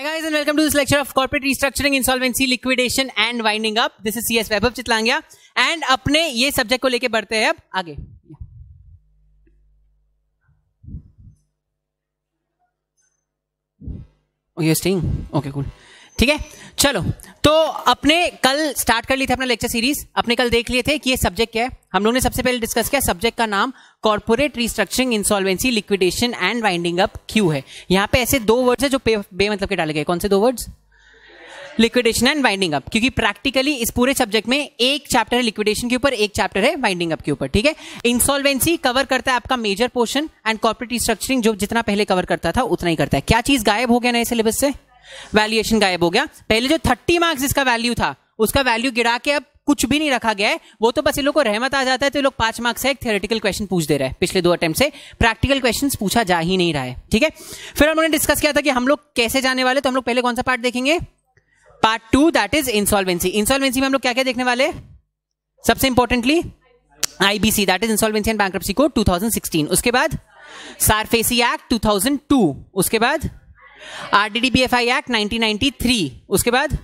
Hi guys and welcome to this lecture of corporate restructuring, insolvency, liquidation and winding up. This is CS Webhub Chitlangya and अपने ये subject को लेके बढ़ते हैं अब आगे Oh, you're staying? Okay, cool. ठीक है चलो तो अपने कल स्टार्ट कर लिए थे अपना लेक्चर सीरीज अपने कल देख लिए थे कि ये सब्जेक्ट क्या है हम लोगों ने सबसे पहले डिस्कस किया सब्जेक्ट का नाम corporate restructuring insolvency liquidation and winding up क्यू है यहाँ पे ऐसे दो वर्ड्स है जो बे मतलब के डाले गए कौन से दो words liquidation and winding up क्योंकि प्रैक्टिकली इस पूरे सब्जेक्ट में एक चैप्टर है लिक्विडेशन के ऊपर एक चैप्टर है वाइंडिंग अप के ऊपर ठीक है इंसॉल्वेंसी कवर करता है आपका major portion and corporate restructuring जो जितना पहले कवर करता था उतना ही करता है क्या चीज गायब हो गया नए सिलेबस से वैल्यूएशन गायब हो गया पहले जो थर्टी मार्क्स इसका वैल्यू था उसका वैल्यू गिरा के अब कुछ भी नहीं रखा गया है वो तो बस इन लोग को रहमत आ जाता है तो लोग पांच मार्क्स है एक थियोरेटिकल क्वेश्चन पूछ दे रहे हैं पिछले दो अटेम्प्ट से प्रैक्टिकल क्वेश्चन पूछा जा ही नहीं रहा है ठीक है फिर हम उन्होंने डिस्कस किया था कि हम लोग कैसे जाने वाले तो हम लोग पहले कौन सा पार्ट देखेंगे part two that is insolvency insolvency में हम लोग क्या क्या देखने वाले सबसे importantly IBC that is insolvency and bankruptcy code 2016 उसके बाद सारफेसी एक्ट 2002 उसके बाद आरडीडीबीएफआई एक्ट 1993 उसके बाद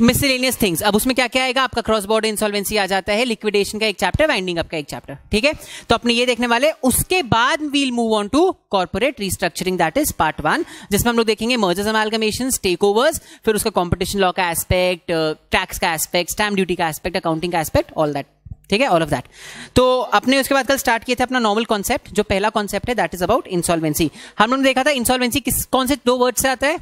मिसलेनियस थिंग्स अब उसमें क्या क्या आएगा आपका क्रॉस बॉर्डर इंसॉल्वेंसी आ जाता है लिक्विडेशन का एक चैप्टर वाइंडिंग अप का एक चैप्टर ठीक है तो अपने ये देखने वाले उसके बाद we'll move on to corporate restructuring that is part one जिसमें हम लोग देखेंगे मर्जर्स अमालगमेशन टेक ओवर्स फिर उसका कॉम्पिटिशन लॉ का एस्पेक्ट टैक्स uh, का एस्पेक्ट स्टैम्प ड्यूटी का एस्पेक्ट अकाउंटिंग का एस्पेक्ट ऑल दैट ठीक है ऑल ऑफ दैट तो अपने उसके बाद कल स्टार्ट किए थे अपना नॉर्मल कॉन्सेप्ट जो पहला कॉन्सेप्ट है दैट इज अबाउट इंसॉल्वेंसी हम लोगों ने देखा था इंसॉल्वेंसी किस कौन से दो वर्ड से आता है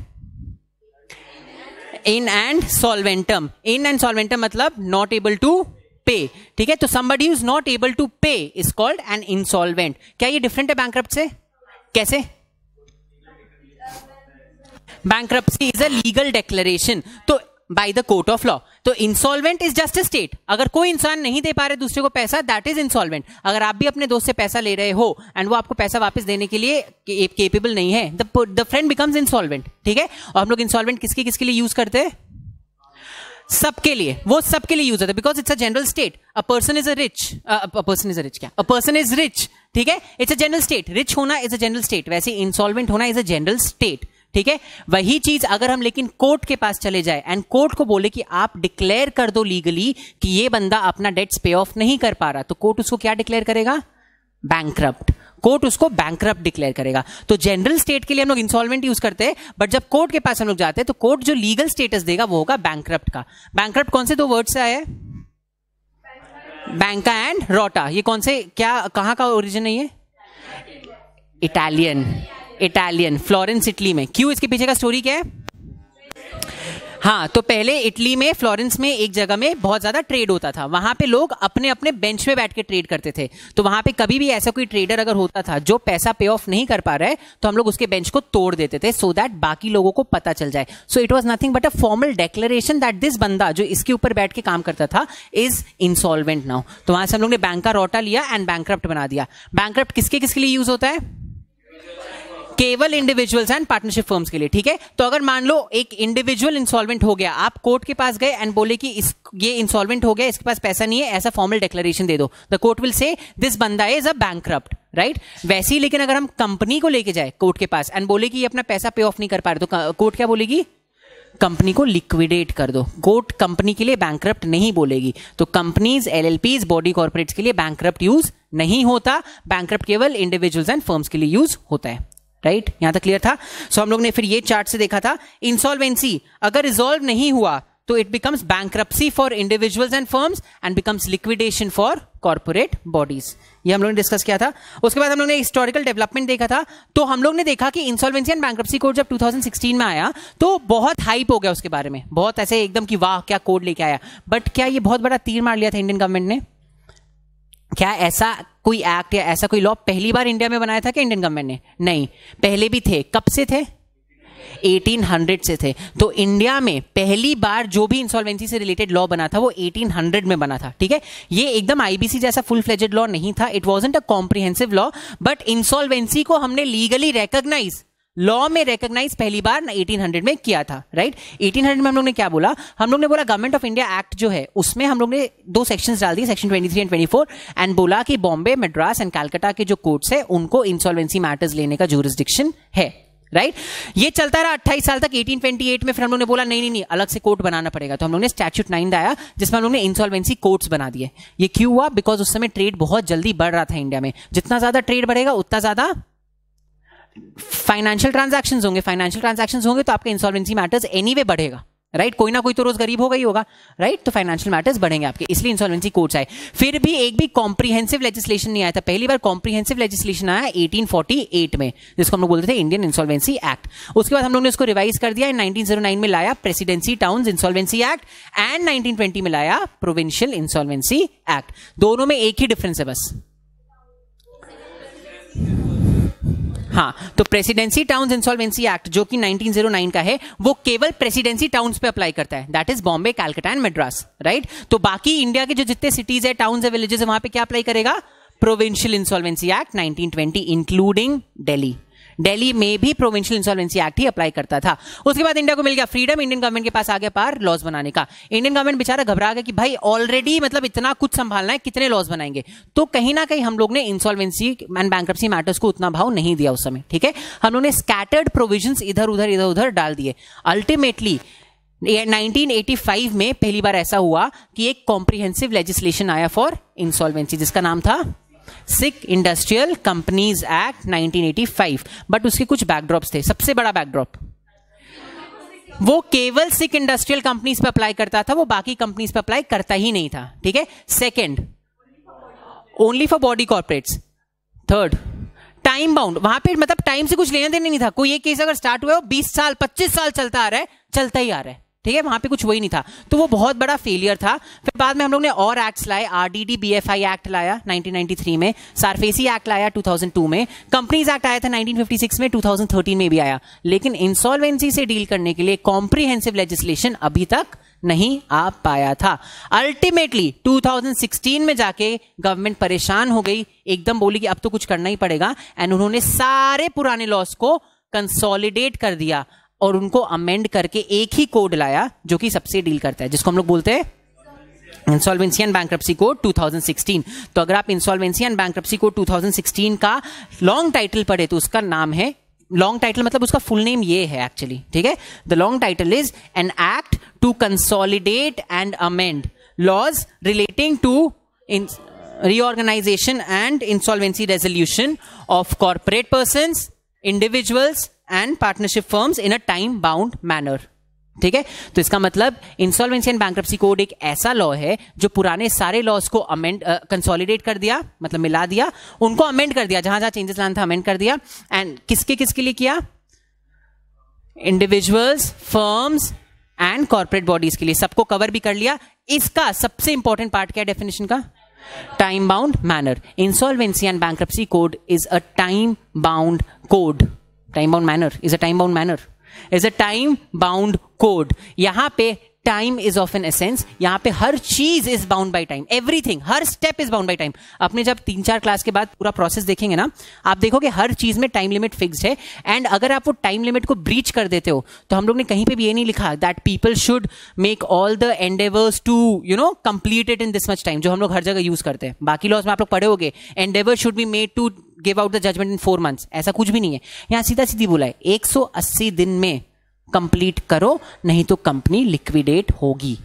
इन एंड सॉल्वेंटम इन एंड सॉल्वेंटम मतलब नॉट एबल टू पे ठीक है तो somebody is not able to pay is called an insolvent क्या ये डिफरेंट है बैंक से कैसे bankruptcy is a legal declaration तो by the court of law तो इंसॉल्वेंट इज जस्ट स्टेट अगर कोई इंसान नहीं दे पा रहे दूसरे को पैसा दैट इज इंसॉल्वेंट अगर आप भी अपने दोस्त से पैसा ले रहे हो एंड वो आपको पैसा वापस देने के लिए केपेबल नहीं है द फ्रेंड बिकम्स इंसॉल्वेंट ठीक है और हम लोग इंसॉल्वेंट किसके किसके लिए यूज करते हैं सबके लिए वो सबके लिए यूज होता है because it's a general state a person is a rich person is a rich क्या अ पर्सन इज रिच ठीक है it's a general state rich होना इज अ जनरल स्टेट वैसे इंसॉल्वेंट होना इज अ जनरल स्टेट ठीक है वही चीज अगर हम लेकिन कोर्ट के पास चले जाए एंड कोर्ट को बोले कि आप डिक्लेयर कर दो लीगली कि ये बंदा अपना डेट्स पे ऑफ नहीं कर पा रहा तो कोर्ट उसको क्या डिक्लेयर करेगा बैंक्रप्ट कोर्ट उसको बैंक डिक्लेयर करेगा तो जनरल स्टेट के लिए हम लोग इंस्टॉलमेंट यूज करते हैं बट जब कोर्ट के पास हम लोग जाते हैं तो कोर्ट जो लीगल स्टेटस देगा वो होगा बैंक्रप्ट का बैंक्रप्ट कौन से दो वर्ड से आया है बैंका एंड रोटा ये कौन से क्या कहां का ओरिजिन है ये इटालियन इटालियन फ्लोरेंस इटली में क्यों इसके पीछे का स्टोरी क्या है हाँ तो पहले इटली में फ्लोरेंस में एक जगह में बहुत ज़्यादा ट्रेड होता था वहां पे लोग अपने अपने बेंच में बैठ के ट्रेड करते थे तो वहां पे कभी भी ऐसा कोई ट्रेडर अगर होता था जो पैसा पे ऑफ नहीं कर पा रहा है तो हम लोग उसके बेंच को तोड़ देते थे सो so दैट बाकी लोगों को पता चल जाए so it was nothing but a formal declaration that this बंदा जो इसके ऊपर बैठ के काम करता था इज इंसॉल्वेंट नाउ तो वहां से हम लोग ने बैंक का रोटा लिया एंड बैंक बना दिया बैंक किसके किसके लिए यूज होता है केवल इंडिविजुअल्स एंड पार्टनरशिप फर्म्स के लिए ठीक है तो अगर मान लो एक इंडिविजुअल इंसॉल्वेंट हो गया आप कोर्ट के पास गए एंड बोले कि इस ये इंसॉल्वेंट हो गया इसके पास पैसा नहीं है ऐसा फॉर्मल डिक्लेरेशन दे दो the court will say this बंदा इज अ बैंक राइट वैसे ही लेकिन अगर हम कंपनी को लेके जाए कोर्ट के पास एंड बोले कि ये अपना पैसा पे ऑफ नहीं कर पा रहे तो कोर्ट क्या बोलेगी कंपनी को लिक्विडेट कर दो कोर्ट कंपनी के लिए बैंक नहीं बोलेगी तो कंपनीज एलएलपीज बॉडी कॉर्पोरेट्स के लिए बैंक यूज नहीं होता बैंक केवल इंडिविजुअल्स एंड फर्म्स के लिए यूज होता है राइट right? यहां तक क्लियर था सो so, हम लोग ने फिर ये चार्ट से देखा था इंसॉल्वेंसी अगर रिजोल्व नहीं हुआ तो it becomes bankruptcy for individuals and firms and becomes liquidation for corporate bodies ये हम लोग ने डिस्कस किया था उसके बाद हम लोग ने हिस्टोरिकल डेवलपमेंट देखा था तो हम लोग ने देखा कि इंसॉल्वेंसी एंड बैंक्रप्सी कोड जब 2016 में आया तो बहुत हाइप हो गया उसके बारे में बहुत ऐसे एकदम कि वाह क्या कोड लेके आया बट क्या ये बहुत बड़ा तीर मार लिया था इंडियन गवर्नमेंट ने क्या ऐसा कोई एक्ट या ऐसा कोई लॉ पहली बार इंडिया में बनाया था क्या इंडियन गवर्नमेंट ने नहीं पहले भी थे कब से थे 1800 से थे तो इंडिया में पहली बार जो भी इंसॉल्वेंसी से रिलेटेड लॉ बना था वो 1800 में बना था ठीक है ये एकदम आईबीसी जैसा फुल फ्लेजेड लॉ नहीं था it wasn't a comprehensive law but insolvency को हमने लीगली रिकग्नाइज लॉ में रिकॉग्नाइज पहली बार 1800 में किया था राइट 1800 में हम लोग ने क्या बोला हम लोग ने बोला गवर्नमेंट ऑफ इंडिया एक्ट जो है उसमें हम लोग ने दो सेक्शंस डाल दिए सेक्शन 23 एंड 24 एंड बोला कि बॉम्बे मद्रास एंड कलकत्ता के जो कोर्ट्स है उनको इंसॉल्वेंसी मैटर्स लेने का जोरिस्डिक्शन है राइट right? ये चलता रहा अट्ठाईस साल तक 1828 में फिर हम लोग ने बोला नहीं नहीं नहीं अलग से कोर्ट बनाना पड़ेगा तो हम लोग ने स्टैच्यूट नाइन आया जिसमें हम लोग ने इंसॉल्वेंसी कोर्ट्स बना दिए ये क्यों हुआ बिकॉज उस समय ट्रेड बहुत जल्दी बढ़ रहा था इंडिया में जितना ज्यादा ट्रेड बढ़ेगा उतना ज्यादा फाइनेंशियल ट्रांजेक्शन होंगे फाइनेंशियल ट्रांजेक्शन होंगे तो आपका इंसॉल्वेंसी मैटर्स एनी वे बढ़ेगा राइट right? कोई ना कोई तो रोज गरीब होगा ही होगा राइट right? तो फाइनेंशियल मैटर्स बढ़ेंगे आपके इसलिए इंसॉल्वेंसी कोर्ट्स आए फिर भी एक भी कॉम्प्रीहेंसिव लेजिस्लेशन नहीं आया था पहली बार कॉम्प्रीहेंसिव लेजिस्लेशन आया 1848 में जिसको हम लोग बोलते थे इंडियन इंसॉल्वेंसी एक्ट उसके बाद हम लोग ने उसको रिवाइज कर दिया नाइनटीन oh में लाया presidency town insolvency act and nineteen में लाया प्रोविंशियल इंसॉल्वेंसी एक्ट दोनों में एक ही डिफरेंस है बस हाँ तो प्रेसिडेंसी टाउन्स इंसॉल्वेंसी एक्ट जो कि 1909 का है वो केवल प्रेसिडेंसी टाउन्स पे अप्लाई करता है that is Bombay Calcutta and Madras right तो बाकी इंडिया के जो जितने सिटीज है टाउन्स है विलेजेस है वहां पे क्या अप्लाई करेगा provincial insolvency act 1920 including Delhi Delhi में भी प्रोविंशियल इंसॉल्वेंसी एक्ट ही अप्लाई करता था उसके बाद इंडिया को मिल गया फ्रीडम इंडियन गवर्नमेंट के पास आ गया पार लॉज बनाने का इंडियन गवर्नमेंट बेचारा घबरा गया कि भाई ऑलरेडी मतलब इतना कुछ संभालना है कितने लॉज बनाएंगे तो कहीं ना कहीं हम लोग ने इंसॉल्वेंसी एंड बैंक मैटर्स को उतना भाव नहीं दिया उस समय ठीक है हम लोग ने स्कैटर्ड प्रोविजन इधर उधर इधर उधर डाल दिए अल्टीमेटली 1985 में पहली बार ऐसा हुआ कि एक कॉम्प्रिहेंसिव लेजिस्लेशन आया फॉर इंसॉल्वेंसी जिसका नाम था sick industrial companies act 1985 but उसके कुछ बैकड्रॉप्स थे सबसे बड़ा बैकड्रॉप वो केवल सिक इंडस्ट्रियल कंपनीज पे अप्लाई करता था वो बाकी कंपनीज पे अप्लाई करता ही नहीं था ठीक है second only for body corporates third time bound वहां पे मतलब टाइम से कुछ लेना देना नहीं था कोई एक केस अगर स्टार्ट हुआ हो बीस साल पच्चीस साल चलता आ रहा है चलता ही आ रहा है ठीक है वहां पे कुछ वही नहीं था तो वो बहुत बड़ा फेलियर था फिर बाद में हम लोग ने और एक्ट्स लाए आरडीडी बीएफआई एक्ट लाया 1993 में सारफेसी एक्ट लाया 2002 में कंपनीज एक्ट आया था 1956 में 2013 में भी आया लेकिन इंसॉल्वेंसी से डील करने के लिए कॉम्प्रीहेंसिव लेजिस्लेशन अभी तक नहीं आ पाया था अल्टीमेटली 2016 में जाके गवर्नमेंट परेशान हो गई एकदम बोली कि अब तो कुछ करना ही पड़ेगा एंड उन्होंने सारे पुराने लॉस को कंसोलिडेट कर दिया और उनको अमेंड करके एक ही कोड लाया जो कि सबसे डील करता है जिसको हम लोग बोलते हैं इंसॉल्वेंसी एंड बैंक्रप्सी कोड 2016 तो अगर आप इंसॉल्वेंसी एंड बैंक्रप्सी कोड 2016 का लॉन्ग टाइटल पढ़े तो उसका नाम है लॉन्ग टाइटल मतलब उसका फुल नेम ये है एक्चुअली ठीक है the long title is an act to consolidate and amend laws relating to in and insolvency resolution of of person individuals and partnership firms in a time bound manner ठीक है तो इसका मतलब insolvency and bankruptcy code एक ऐसा law है जो पुराने सारे लॉस को अमेंड कंसोलिडेट कर दिया मतलब मिला दिया उनको अमेंड कर दिया जहां जहां चेंजेस लाना था अमेंड कर दिया एंड किसके किसके लिए किया individuals firms and corporate bodies के लिए सबको कवर भी कर लिया इसका सबसे इंपॉर्टेंट पार्ट क्या डेफिनेशन का time bound manner insolvency and bankruptcy code is a time bound code time bound manner is a time bound manner is a time bound code यहां पे time is of an essence यहाँ पे हर चीज is bound by time everything हर step is bound by time अपने जब तीन चार क्लास के बाद पूरा प्रोसेस देखेंगे ना आप देखोगे हर चीज में टाइम लिमिट फिक्स है एंड अगर आप वो टाइम लिमिट को ब्रीच कर देते हो तो हम लोग ने कहीं पे भी ये नहीं लिखा that people should make all the endeavours to you know complete it in this much time जो हम लोग हर जगह यूज करते हैं बाकी लॉज में आप लोग पढ़े होगे endeavour should be made to give out the judgement in four months ऐसा कुछ भी नहीं है यहां सीधा सीधी बोला है 180 दिन में कंप्लीट करो नहीं तो कंपनी लिक्विडेट होगी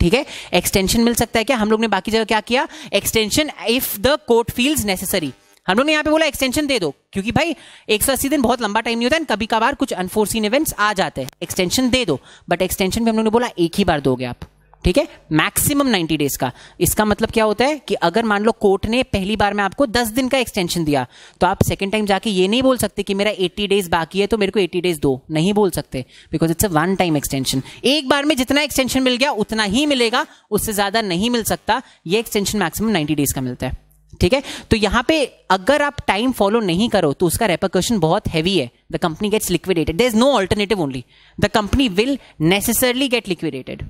ठीक है एक्सटेंशन मिल सकता है क्या हम लोग ने बाकी जगह क्या किया extension if the court feels necessary हम लोग ने यहां पे बोला एक्सटेंशन दे दो क्योंकि भाई 180 दिन बहुत लंबा टाइम नहीं होता है कभी कभार कुछ अनफोर्सिन इवेंट्स आ जाते हैं एक्सटेंशन दे दो बट एक्सटेंशन भी हम लोग ने बोला एक ही बार दोगे आप ठीक है मैक्सिमम 90 डेज का इसका मतलब क्या होता है कि अगर मान लो कोर्ट ने पहली बार में आपको 10 दिन का एक्सटेंशन दिया तो आप सेकंड टाइम जाके ये नहीं बोल सकते कि मेरा 80 डेज बाकी है तो मेरे को 80 डेज दो नहीं बोल सकते because it's a one time extension एक बार में जितना एक्सटेंशन मिल गया उतना ही मिलेगा उससे ज्यादा नहीं मिल सकता ये एक्सटेंशन मैक्सिमम नाइन्टी डेज का मिलता है ठीक है तो यहां पे अगर आप टाइम फॉलो नहीं करो तो उसका रेपरकशन बहुत हैवी है the company gets liquidated there is no alternative only the company will necessarily get liquidated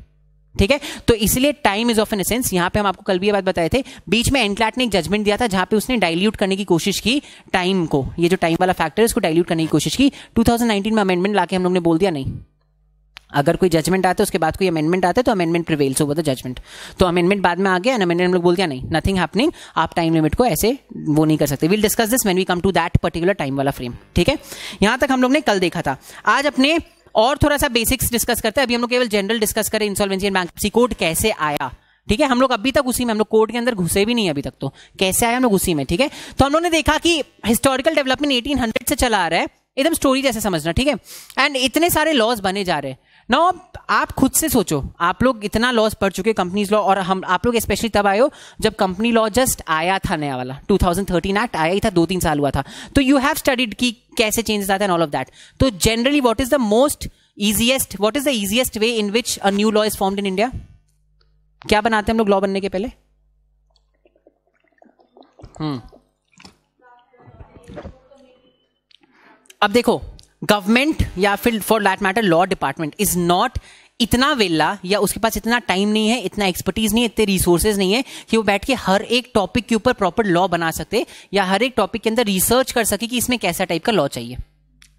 ठीक है तो इसलिए time is of an essence यहां पे हम आपको कल भी ये बात बताए थे बीच में एंटलाट ने एक जजमेंट दिया था जहां पे उसने डाइल्यूट करने की कोशिश की टाइम को ये जो टाइम वाला फैक्टर है उसको डाइल्यूट करने की कोशिश की 2019 में अमेंडमेंट लाके हम लोग ने बोल दिया नहीं अगर कोई जजमेंट आता है उसके बाद कोई अमेंडमेंट आता है तो amendment prevails over the judgement तो अमेंडमेंट बाद में आ गया अमेंडमेंट हम लोग बोल दिया नहीं नथिंग हैपनिंग आप टाइम लिमिट को ऐसे वो नहीं कर सकते will discuss this when we come to that particular time वाला फ्रेम ठीक है यहां तक हम लोग ने कल देखा था आज अपने और थोड़ा सा बेसिक्स डिस्कस करते हैं अभी हम लोग केवल जनरल डिस्कस करें इंसॉल्वेंसी एंड बैंक कोड कैसे आया ठीक है हम लोग अभी तक उसी में हम लोग कोर्ट के अंदर घुसे भी नहीं अभी तक तो कैसे आया हम लोग उसी में ठीक है तो हम लोगों ने देखा कि हिस्टोरिकल डेवलपमेंट 1800 से चला आ रहा है एकदम स्टोरी जैसे समझना ठीक है एंड इतने सारे लॉज बने जा रहे हैं ना आप खुद से सोचो आप लोग इतना लॉस पढ़ चुके कंपनीज लॉ और हम आप लोग स्पेशली तब आए हो जब कंपनी लॉ जस्ट आया था नया वाला 2013 एक्ट आया ही था दो तीन साल हुआ था तो यू हैव स्टडीड कि कैसे चेंजेस आते हैं ऑल ऑफ दैट तो generally what is the most easiest what is the easiest way in which a new law is form in India क्या बनाते हैं हम लोग लॉ बनने के पहले हम्म अब देखो गवर्नमेंट या फिर for that matter law department is not इतना वेला या उसके पास इतना टाइम नहीं है इतना एक्सपर्टीज नहीं है इतने रिसोर्सेज नहीं है कि वो बैठ के हर एक टॉपिक के ऊपर प्रॉपर लॉ बना सकते या हर एक टॉपिक के अंदर रिसर्च कर सके कि इसमें कैसा टाइप का लॉ चाहिए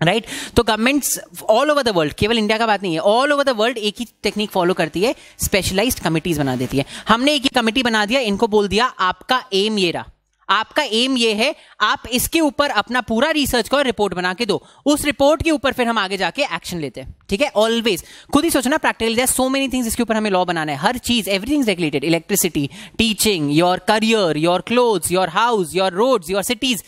राइट right? तो governments all over the world केवल इंडिया का बात नहीं है ऑल ओवर द वर्ल्ड एक ही टेक्निक फॉलो करती है स्पेशलाइज्ड कमिटीज बना देती है हमने एक ही कमेटी बना दिया इनको बोल दिया आपका एम ये रहा आपका एम ये है आप इसके ऊपर अपना पूरा रिसर्च करो रिपोर्ट बना के दो उस रिपोर्ट के ऊपर फिर हम आगे जाके एक्शन लेते हैं ठीक है ऑलवेज खुद ही सोचना प्रैक्टिकल सो मेनी थिंग्स इसके ऊपर हमें लॉ बनाना है हर चीज everything regulated electricity teaching your career your clothes your house your roads your cities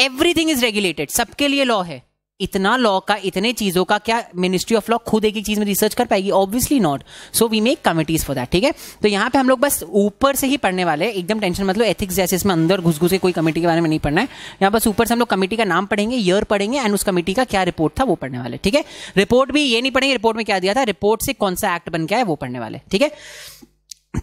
everything is regulated सबके लिए लॉ है इतना लॉ का इतने चीजों का क्या मिनिस्ट्री ऑफ लॉ खुद एक एक चीज में रिसर्च कर पाएगी obviously not so we make committees for that ठीक है तो यहाँ पे हम लोग बस ऊपर से ही पढ़ने वाले एकदम टेंशन मतलब एथिक्स जैसे इसमें अंदर घुस घुस के कोई कमेटी के बारे में नहीं पढ़ना है यहाँ बस ऊपर से हम लोग कमेटी का नाम पढ़ेंगे ईयर पढ़ेंगे एंड उस कमेटी का क्या रिपोर्ट था वो पढ़ने वाले ठीक है रिपोर्ट भी ये नहीं पढ़ेंगे रिपोर्ट में क्या दिया था रिपोर्ट से कौन सा एक्ट बन गया है वो पढ़ने वाले ठीक है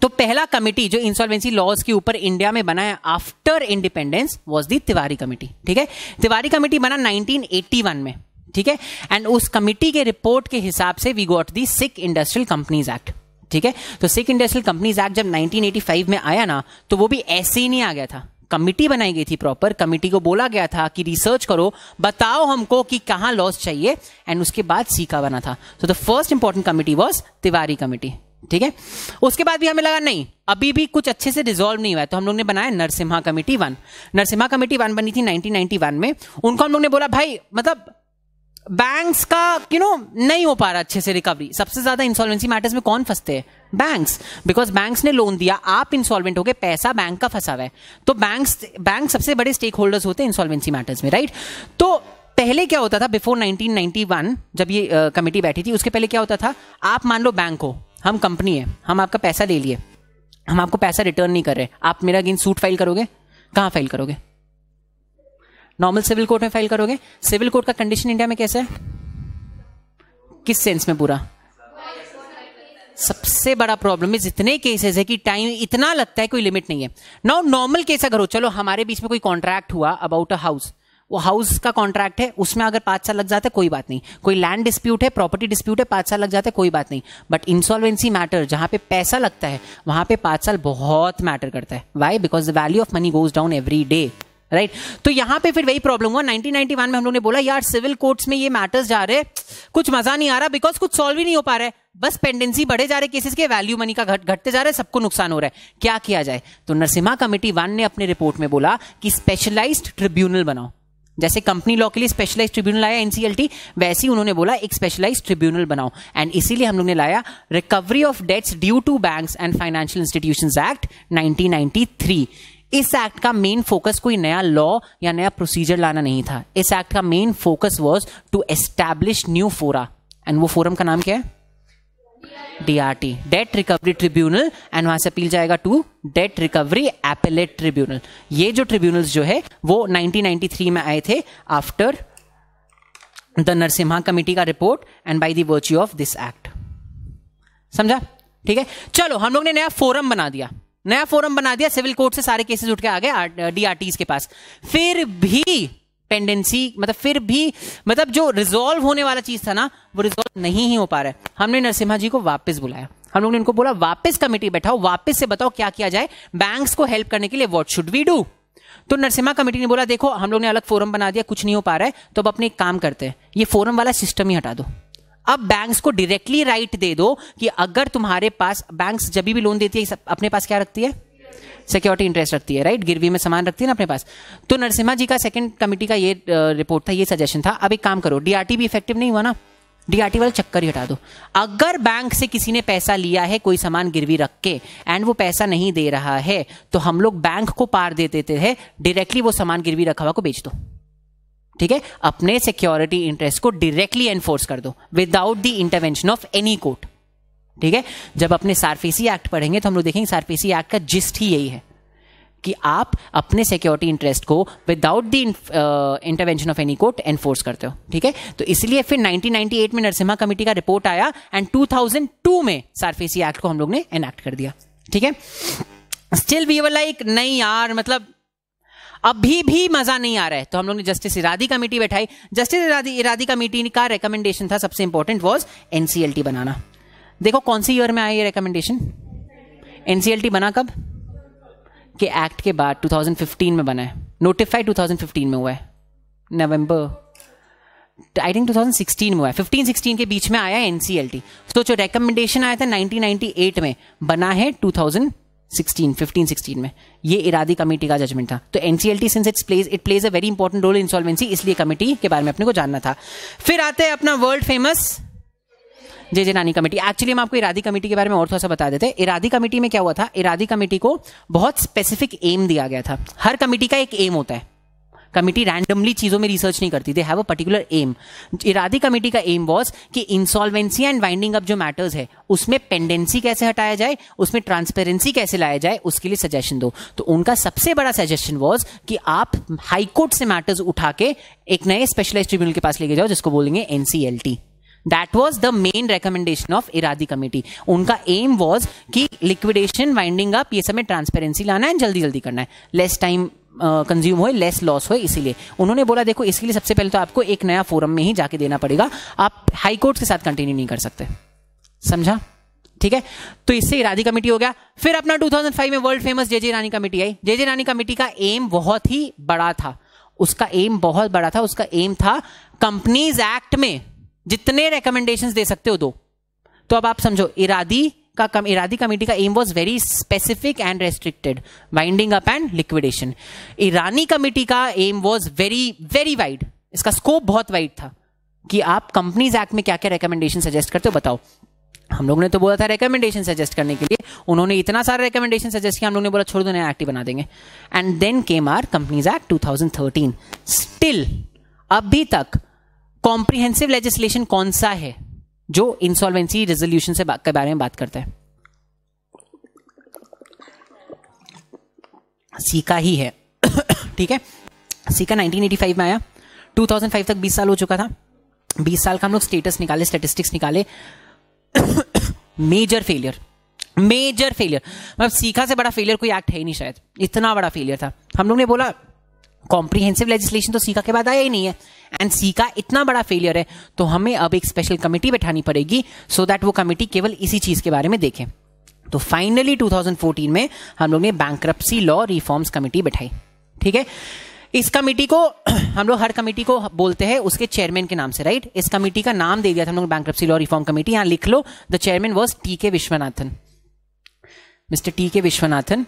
तो पहला कमेटी जो इंसॉल्वेंसी लॉज के ऊपर इंडिया में बना है after independence was the Tiwari committee ठीक है तिवारी कमेटी बना 1981 में ठीक है एंड उस कमिटी के रिपोर्ट के हिसाब से we got the sick industrial companies act ठीक है तो सिख इंडस्ट्रियल कंपनीज एक्ट जब 1985 में आया ना तो वो भी ऐसे ही नहीं आ गया था कमिटी बनाई गई थी प्रॉपर कमिटी को बोला गया था कि रिसर्च करो बताओ हमको कि कहाँ लॉस चाहिए एंड उसके बाद सीका बना था so the first important committee was Tiwari committee ठीक है उसके बाद भी हमें लगा नहीं अभी भी कुछ अच्छे से रिजोल्व नहीं हुआ है तो हम लोग ने बनाया Narasimha committee one Narasimha committee one बनी थी 1991 में उनको हम लोग ने बोला भाई मतलब बैंक्स का यू you नो know, नहीं हो पा रहा अच्छे से रिकवरी सबसे ज्यादा इंसॉल्वेंसी मैटर्स में कौन फंसते हैं बैंक्स बिकॉज बैंक्स ने लोन दिया आप इंसॉल्वेंट हो गए पैसा बैंक का फंसा हुआ है तो बैंक्स बैंक सबसे बड़े स्टेक होल्डर्स होते हैं इंसॉल्वेंसी मैटर्स में राइट तो पहले क्या होता था बिफोर 1991 जब ये कमेटी बैठी थी उसके पहले क्या होता था आप मान लो बैंक हो हम कंपनी है हम आपका पैसा ले लिए हम आपको पैसा रिटर्न नहीं कर रहे आप मेरा अगेंस्ट सूट फाइल करोगे कहाँ फाइल करोगे नॉर्मल सिविल कोर्ट में फाइल करोगे सिविल कोर्ट का कंडीशन इंडिया में कैसा है किस सेंस में पूरा सबसे बड़ा प्रॉब्लम है जितने केसेस है कि टाइम इतना लगता है कोई लिमिट नहीं है नाउ नॉर्मल केस अगर हो चलो हमारे बीच में कोई कॉन्ट्रैक्ट हुआ अबाउट अ हाउस वो हाउस का कॉन्ट्रैक्ट है उसमें अगर पांच साल लग जाते कोई बात नहीं कोई लैंड डिस्प्यूट है प्रॉपर्टी डिस्प्यूट है पांच साल लग जाते कोई बात नहीं बट इंसॉल्वेंसी मैटर जहां पे पैसा लगता है वहां पे पांच साल बहुत मैटर करता है why because the value of money goes down every day right तो यहां पे फिर वही प्रॉब्लम हुआ 1991 में हम लोग ने बोला यार सिविल कोर्ट्स में ये मैटर्स जा रहे कुछ मजा नहीं आ रहा बिकॉज कुछ सॉल्व ही नहीं हो पा रहा है बस पेंडेंसी बढ़े जा रहे केसेस के वैल्यू मनी का घट घटते जा रहे सबको नुकसान हो रहा है क्या किया जाए तो नरसिम्हा कमेटी वन ने अपने रिपोर्ट में बोला कि स्पेशलाइज्ड ट्रिब्यूनल बनाओ जैसे कंपनी लॉ के लिए स्पेशलाइज ट्रिब्यूनल आया एनसीएलटी वैसे ही उन्होंने बोला एक स्पेशलाइज ट्रिब्यूनल बनाओ एंड इसीलिए हम लोग ने लाया recovery of debts due to banks and financial institutions act 1993 इस एक्ट का मेन फोकस कोई नया लॉ या नया प्रोसीजर लाना नहीं था इस एक्ट का main focus was to establish new fora and वो फोरम का नाम क्या है DRT debt recovery tribunal and वहां से अपील जाएगा to debt recovery appellate tribunal ये जो ट्रिब्यूनल जो है वो 1993 में आए थे आफ्टर द नरसिम्हा कमेटी का रिपोर्ट एंड बाई दर्च्यू ऑफ दिस एक्ट समझा ठीक है चलो हम लोग ने नया फोरम बना दिया नया फोरम बना दिया सिविल कोर्ट से सारे केसेस उठ के आ गए डीआरटीज के पास फिर भी डिपेंडेंसी मतलब फिर भी मतलब जो रिजोल्व होने वाला चीज था ना वो रिजोल्व नहीं ही हो पा रहा है हमने नरसिम्हा जी को वापस बुलाया हम लोग ने इनको बोला वापस कमेटी बैठाओ वापस से बताओ क्या किया जाए बैंक्स को हेल्प करने के लिए व्हाट शुड वी डू तो नरसिम्हा कमेटी ने बोला देखो हम लोग ने अलग फोरम बना दिया कुछ नहीं हो पा रहा है तो अब अपने एक काम करते हैं ये फोरम वाला सिस्टम ही हटा दो अब बैंक्स को डायरेक्टली राइट दे दो कि अगर तुम्हारे पास बैंक्स जब भी लोन देती है अपने पास क्या रखती है सिक्योरिटी इंटरेस्ट रखती है राइट गिरवी में सामान रखती है ना अपने पास तो नरसिम्हा जी का सेकंड कमेटी का ये रिपोर्ट था ये सजेशन था अब एक काम करो डीआरटी भी इफेक्टिव नहीं हुआ ना डीआरटी वाला चक्कर ही हटा दो अगर बैंक से किसी ने पैसा लिया है कोई सामान गिरवी रख के एंड वो पैसा नहीं दे रहा है तो हम लोग बैंक को पार दे देते हैं डायरेक्टली वो सामान गिरवी रखा हुआ को बेच दो ठीक है अपने सिक्योरिटी इंटरेस्ट को डायरेक्टली एनफोर्स कर दो without the intervention of any court ठीक है जब अपने सार्फेसी एक्ट पढ़ेंगे तो हम लोग देखेंगे सार्फेसी एक्ट का जिस्ट ही यही है कि आप अपने सिक्योरिटी इंटरेस्ट को without the intervention of any court enforce करते हो ठीक है तो इसलिए फिर 1998 में नरसिम्हा कमेटी का रिपोर्ट आया एंड 2002 में सार्फेसी एक्ट को हम लोग ने एनएक्ट कर दिया ठीक है स्टिल वी वर लाइक नहीं यार मतलब अभी भी मजा नहीं आ रहा है तो हम लोग ने जस्टिस इरादी कमेटी बैठाई जस्टिस इरादी इरादी कमेटी का रिकमेंडेशन था सबसे इंपॉर्टेंट वॉज एनसीएलटी बनाना देखो कौन सी ईयर में आई ये रिकमेंडेशन एनसीएलटी बना कब के एक्ट के बाद 2015 में बना है नोटिफाई 2015 में हुआ है नवंबर आई थिंक 2016 में हुआ है 15 16 के बीच में आया एनसीएलटी तो जो रिकमेंडेशन आया था 1998 में बना है 2000 16, 15, 16 में ये इरादी कमेटी का जजमेंट था तो NCLT since it's plays it plays a very important role insolvency इसलिए कमेटी के बारे में अपने को जानना था फिर आते हैं अपना वर्ल्ड फेमस जे जे नानी कमेटी एक्चुअली हम आपको इरादी कमेटी के बारे में और थोड़ा सा बता देते हैं इरादी कमेटी में क्या हुआ था इरादी कमेटी को बहुत स्पेसिफिक एम दिया गया था हर कमेटी का एक एम होता है कमेटी रैंडमली चीज़ों में रिसर्च नहीं करती they have a particular aim Eradi committee का एम वॉज कि इंसॉल्वेंसी एंड वाइंडिंग अप जो मैटर्स है उसमें पेंडेंसी कैसे हटाया जाए उसमें ट्रांसपेरेंसी कैसे लाया जाए उसके लिए सजेशन दो तो उनका सबसे बड़ा सजेशन वॉज कि आप हाईकोर्ट से मैटर्स उठा के एक नए स्पेशलाइज ट्रिब्यूनल के पास लेके जाओ जिसको बोलेंगे NCLT that was the main recommendation of Eradi committee उनका एम वॉज कि लिक्विडेशन वाइंडिंग अप ये सब ट्रांसपेरेंसी लाना है जल्दी जल्दी करना है लेस टाइम कंज्यूम हो लेस लॉस हो इसीलिए उन्होंने बोला देखो इसके लिए सबसे पहले तो आपको एक नया फोरम में ही जाके देना पड़ेगा आप हाई कोर्ट के साथ कंटिन्यू नहीं कर सकते समझा ठीक है तो इससे इरादी कमेटी हो गया फिर अपना 2005 में world famous J J Rani committee आई जेजे रानी कमेटी का एम बहुत ही बड़ा था उसका एम बहुत बड़ा था उसका एम था कंपनीज एक्ट में जितने रिकमेंडेशन दे सकते हो दो तो अब आप समझो इरादी का कम इरादी कमेटी का aim was very specific and restricted winding up and liquidation Irani committee का aim was very very wide इसका स्कोप बहुत वाइड था कि आप कंपनीज एक्ट में क्या क्या रिकमेंडेशन सजेस्ट करते हो बताओ हम लोग ने तो बोला था रिकमेंडेशन सजेस्ट करने के लिए उन्होंने इतना सारा रिकमेंडेशन सजेस्ट किया हम लोग ने बोला छोड़ दो नया एक्ट ही बना देंगे and then came our companies act 2013 still अभी तक कॉम्प्रिहेंसिव लेजिस्लेशन कौन सा है जो इंसॉल्वेंसी रेजोल्यूशन से के बारे में बात करता है सीका ही है ठीक है सीका 1985 में आया 2005 तक 20 साल हो चुका था 20 साल का हम लोग स्टेटस निकाले स्टेटिस्टिक्स निकाले मेजर फेलियर मेजर फेलियर मतलब सीखा से बड़ा फेलियर कोई एक्ट है ही नहीं शायद इतना बड़ा फेलियर था हम लोग ने बोला कॉम्प्रीहेंसिव लेजिस्लेशन तो सीका के बाद आया ही नहीं है एंड सीका इतना बड़ा फेलियर है तो हमें अब एक स्पेशल कमेटी बैठानी पड़ेगी सो so दैट वो कमेटी केवल इसी चीज के बारे में देखे तो फाइनली 2014 में हम लोग ने बैंक लॉ रिफॉर्म्स कमेटी बैठाई ठीक है इस कमेटी को हम लोग हर कमेटी को बोलते हैं उसके चेयरमैन के नाम से राइट इस कमेटी का नाम दे दिया था हम लोग बैंक लॉ रिफॉर्म कमेटी यहां लिख लो the chairman was T K Viswanathan mister T K Viswanathan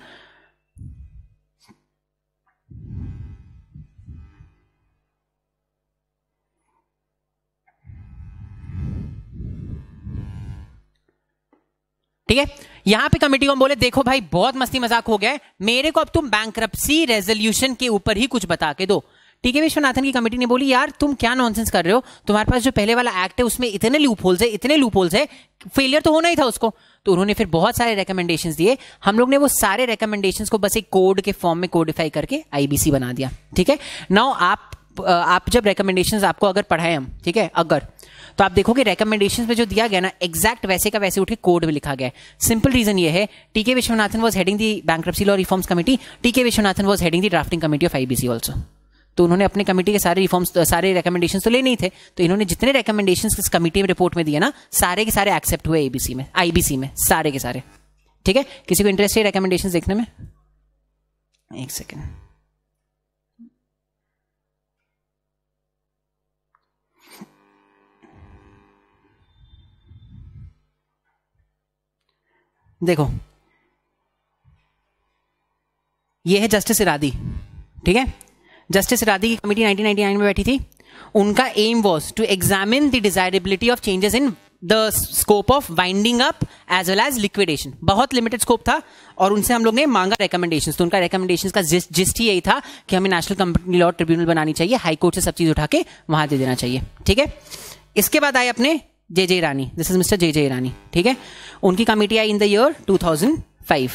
ठीक है यहां पे कमेटी को हम बोले देखो भाई बहुत मस्ती मजाक हो गया है मेरे को अब तुम बैंक रेजोल्यूशन के ऊपर ही कुछ बता के दो ठीक है विश्वनाथन की कमेटी ने बोली यार तुम क्या नॉनसेंस कर रहे हो तुम्हारे पास जो पहले वाला एक्ट है उसमें इतने लूप होल्स है इतने लूप होल्स है फेलियर तो होना ही था उसको तो उन्होंने फिर बहुत सारे रिकमेंडेशन दिए हम लोग ने वो सारे रिकमेंडेशन को बस एक कोड के फॉर्म में कोडिफाई करके आईबीसी बना दिया ठीक है नाउ आप आप जब रिकमेंडेशन आपको अगर पढ़ाए हम ठीक है अगर तो आप देखोगे रिकमेंडेशन में जो दिया गया ना एक्जैक्ट वैसे का वैसे उठे कोड में लिखा गया है सिंपल रीजन ये है TK Viswanathan was heading the bankruptcy law reforms committee TK Viswanathan was heading the drafting committee of IBC also तो उन्होंने अपने कमेटी के सारे रिफॉर्म्स सारे रिकमेंडेशन तो ले नहीं थे तो इन्होंने जितने रिकमेंडेशन इस कमेटी में रिपोर्ट में दिए ना सारे के सारे एक्सेप्ट हुए एबीसी में आईबीसी में सारे के सारे ठीक है किसी को इंटरेस्ट है रिकमेंडेशन देखने में एक सेकेंड देखो ये है जस्टिस इरादी ठीक है जस्टिस इरादी की कमेटी 1999 में बैठी थी उनका aim was to examine the desirability of changes in the scope of winding up as well as liquidation बहुत लिमिटेड स्कोप था और उनसे हम लोग ने मांगा रिकमेंडेशन तो उनका रिकमेंडेशन का जिस्ट ही यही था कि हमें नेशनल कंपनी लॉ ट्रिब्यूनल बनानी चाहिए हाईकोर्ट से सब चीज उठा के वहां दे देना चाहिए ठीक है इसके बाद आए अपने J J Irani this is mister J J Irani ठीक है उनकी कमेटी आई इन द ईयर 2005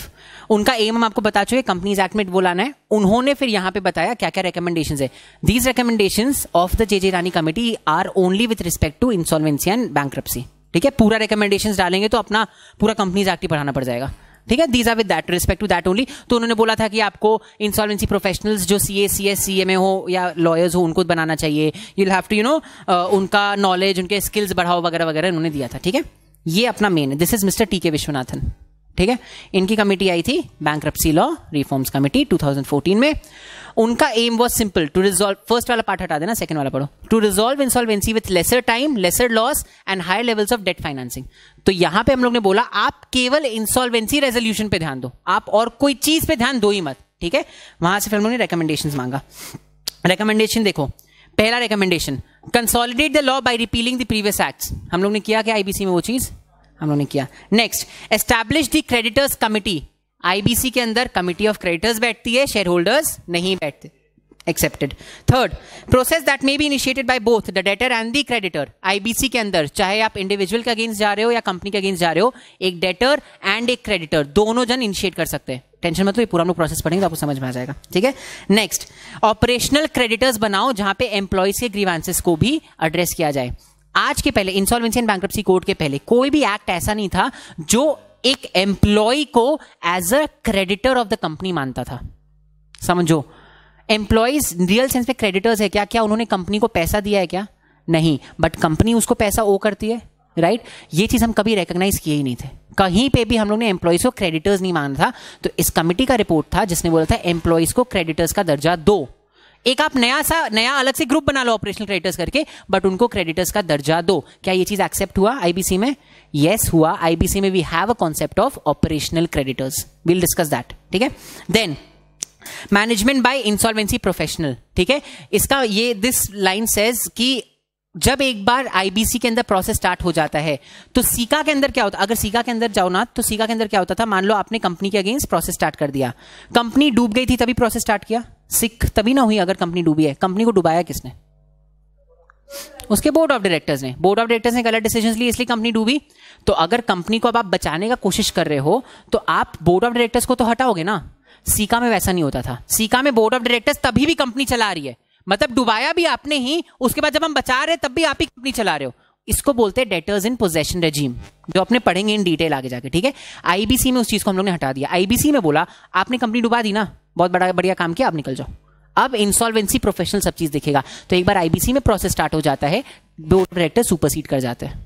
उनका एम हम आपको बता चुके कंपनीज एक्ट में बोलाना है उन्होंने फिर यहाँ पे बताया क्या क्या रिकमेंडेशन है these recommendation of the J J Irani committee are only with respect to insolvency and bank ठीक है पूरा रिकमेंडेशन डालेंगे तो अपना पूरा कंपनीज एक्ट ही पढ़ाना पड़ जाएगा ठीक है these are with that respect to that only तो उन्होंने बोला था कि आपको इंसॉल्वेंसी प्रोफेशनल्स जो सी ए C S C M A हो या लॉयर्स हो उनको बनाना चाहिए you have to you know उनका नॉलेज उनके स्किल्स बढ़ाओ वगैरह वगैरह उन्होंने दिया था ठीक है ये अपना मेन है this is mister T K Viswanathan ठीक है इनकी कमेटी आई थी बैंक लॉ रिफॉर्म्स कमेटी 2014 में उनका aim was simple to resolve first वाला पार्ट हटा देना सेकंड वाला पढ़ो to resolve insolvency with lesser time lesser loss and higher levels of debt financing तो यहां पे हम लोग ने बोला आप केवल इंसॉल्वेंसी रेजोल्यूशन पे ध्यान दो आप और कोई चीज पे ध्यान दो ही मत ठीक है वहां से फिर हम लोग ने रिकमेंडेशन मांगा रिकमेंडेशन देखो पहला recommendation consolidate the law by repealing the previous act हम लोग ने किया क्या आईबीसी में वो चीज़ हम लोगों ने किया next establish the creditors committee IBC के अंदर कमिटी ऑफ क्रेडिटर्स बैठती है शेयर होल्डर्स नहीं बैठते accepted third process that may be initiated by both the debtor and the creditor IBC के अंदर चाहे आप इंडिविजुअल के अगेंस्ट जा रहे हो या कंपनी के अगेंस्ट जा रहे हो एक डेटर एंड एक क्रेडिटर दोनों जन इनिशिएट कर सकते हैं टेंशन मतलब ये पूरा हम लोग प्रोसेस पढ़ेंगे तो आपको समझ में आ जाएगा ठीक है नेक्स्ट ऑपरेशनल क्रेडिटर्स बनाओ जहां पे एम्प्लॉयज के ग्रीवांसेस को भी एड्रेस किया जाए आज के पहले इंसॉल्वेंसी एंड बैंक्रप्सी कोर्ट के पहले कोई भी एक्ट ऐसा नहीं था जो एक एम्प्लॉय को as a creditor of the company मानता था समझो एम्प्लॉयज रियल सेंस में क्रेडिटर्स है क्या क्या उन्होंने कंपनी को पैसा दिया है क्या नहीं बट कंपनी उसको पैसा ओ करती है राइट right? ये चीज़ हम कभी रिकग्नाइज किए ही नहीं थे कहीं पे भी हम लोग ने एम्प्लॉयज़ को क्रेडिटर्स नहीं माना था तो इस कमिटी का रिपोर्ट था जिसने बोला था एम्प्लॉयज़ को क्रेडिटर्स का दर्जा दो एक आप नया सा नया अलग से ग्रुप बना लो ऑपरेशनल क्रेडिटर्स करके बट उनको क्रेडिटर्स का दर्जा दो क्या ये चीज एक्सेप्ट हुआ आईबीसी में यस yes, हुआ आईबीसी में we have a concept of operational creditors will discuss that ठीक है then management by insolvency professional ठीक है इसका ये दिस लाइन सेज कि जब एक बार आईबीसी के अंदर प्रोसेस स्टार्ट हो जाता है तो सीका के अंदर क्या होता अगर सीका के अंदर जाओ ना तो सीका के अंदर क्या होता था मान लो आपने कंपनी के अगेंस्ट प्रोसेस स्टार्ट कर दिया कंपनी डूब गई थी तभी प्रोसेस स्टार्ट किया सिख तभी ना हुई अगर कंपनी डूबी है कंपनी को डुबाया किसने उसके बोर्ड ऑफ डायरेक्टर्स ने बोर्ड ऑफ डायरेक्टर्स ने गलत डिसीजन लिए इसलिए कंपनी डूबी तो अगर कंपनी को अब आप बचाने का कोशिश कर रहे हो तो आप बोर्ड ऑफ डायरेक्टर्स को तो हटाओगे ना सीका में वैसा नहीं होता था सीका में बोर्ड ऑफ डायरेक्टर्स तभी भी कंपनी चला रही है मतलब डुबाया भी आपने ही उसके बाद जब हम बचा रहे तब भी आप ही कंपनी चला रहे हो इसको बोलते हैं डेटर्स इन पोजेशन रेजीम जो अपने पढ़ेंगे इन डिटेल आगे जाके ठीक है आईबीसी में उस चीज को हम लोग ने हटा दिया आईबीसी में बोला आपने कंपनी डुबा दी ना बहुत बड़ा बढ़िया काम किया आप निकल जाओ अब इंसॉल्वेंसी प्रोफेशनल सब चीज दिखेगा तो एक बार आईबीसी में प्रोसेस स्टार्ट हो जाता है बोर्ड डायरेक्टर सुपरसीड कर जाते हैं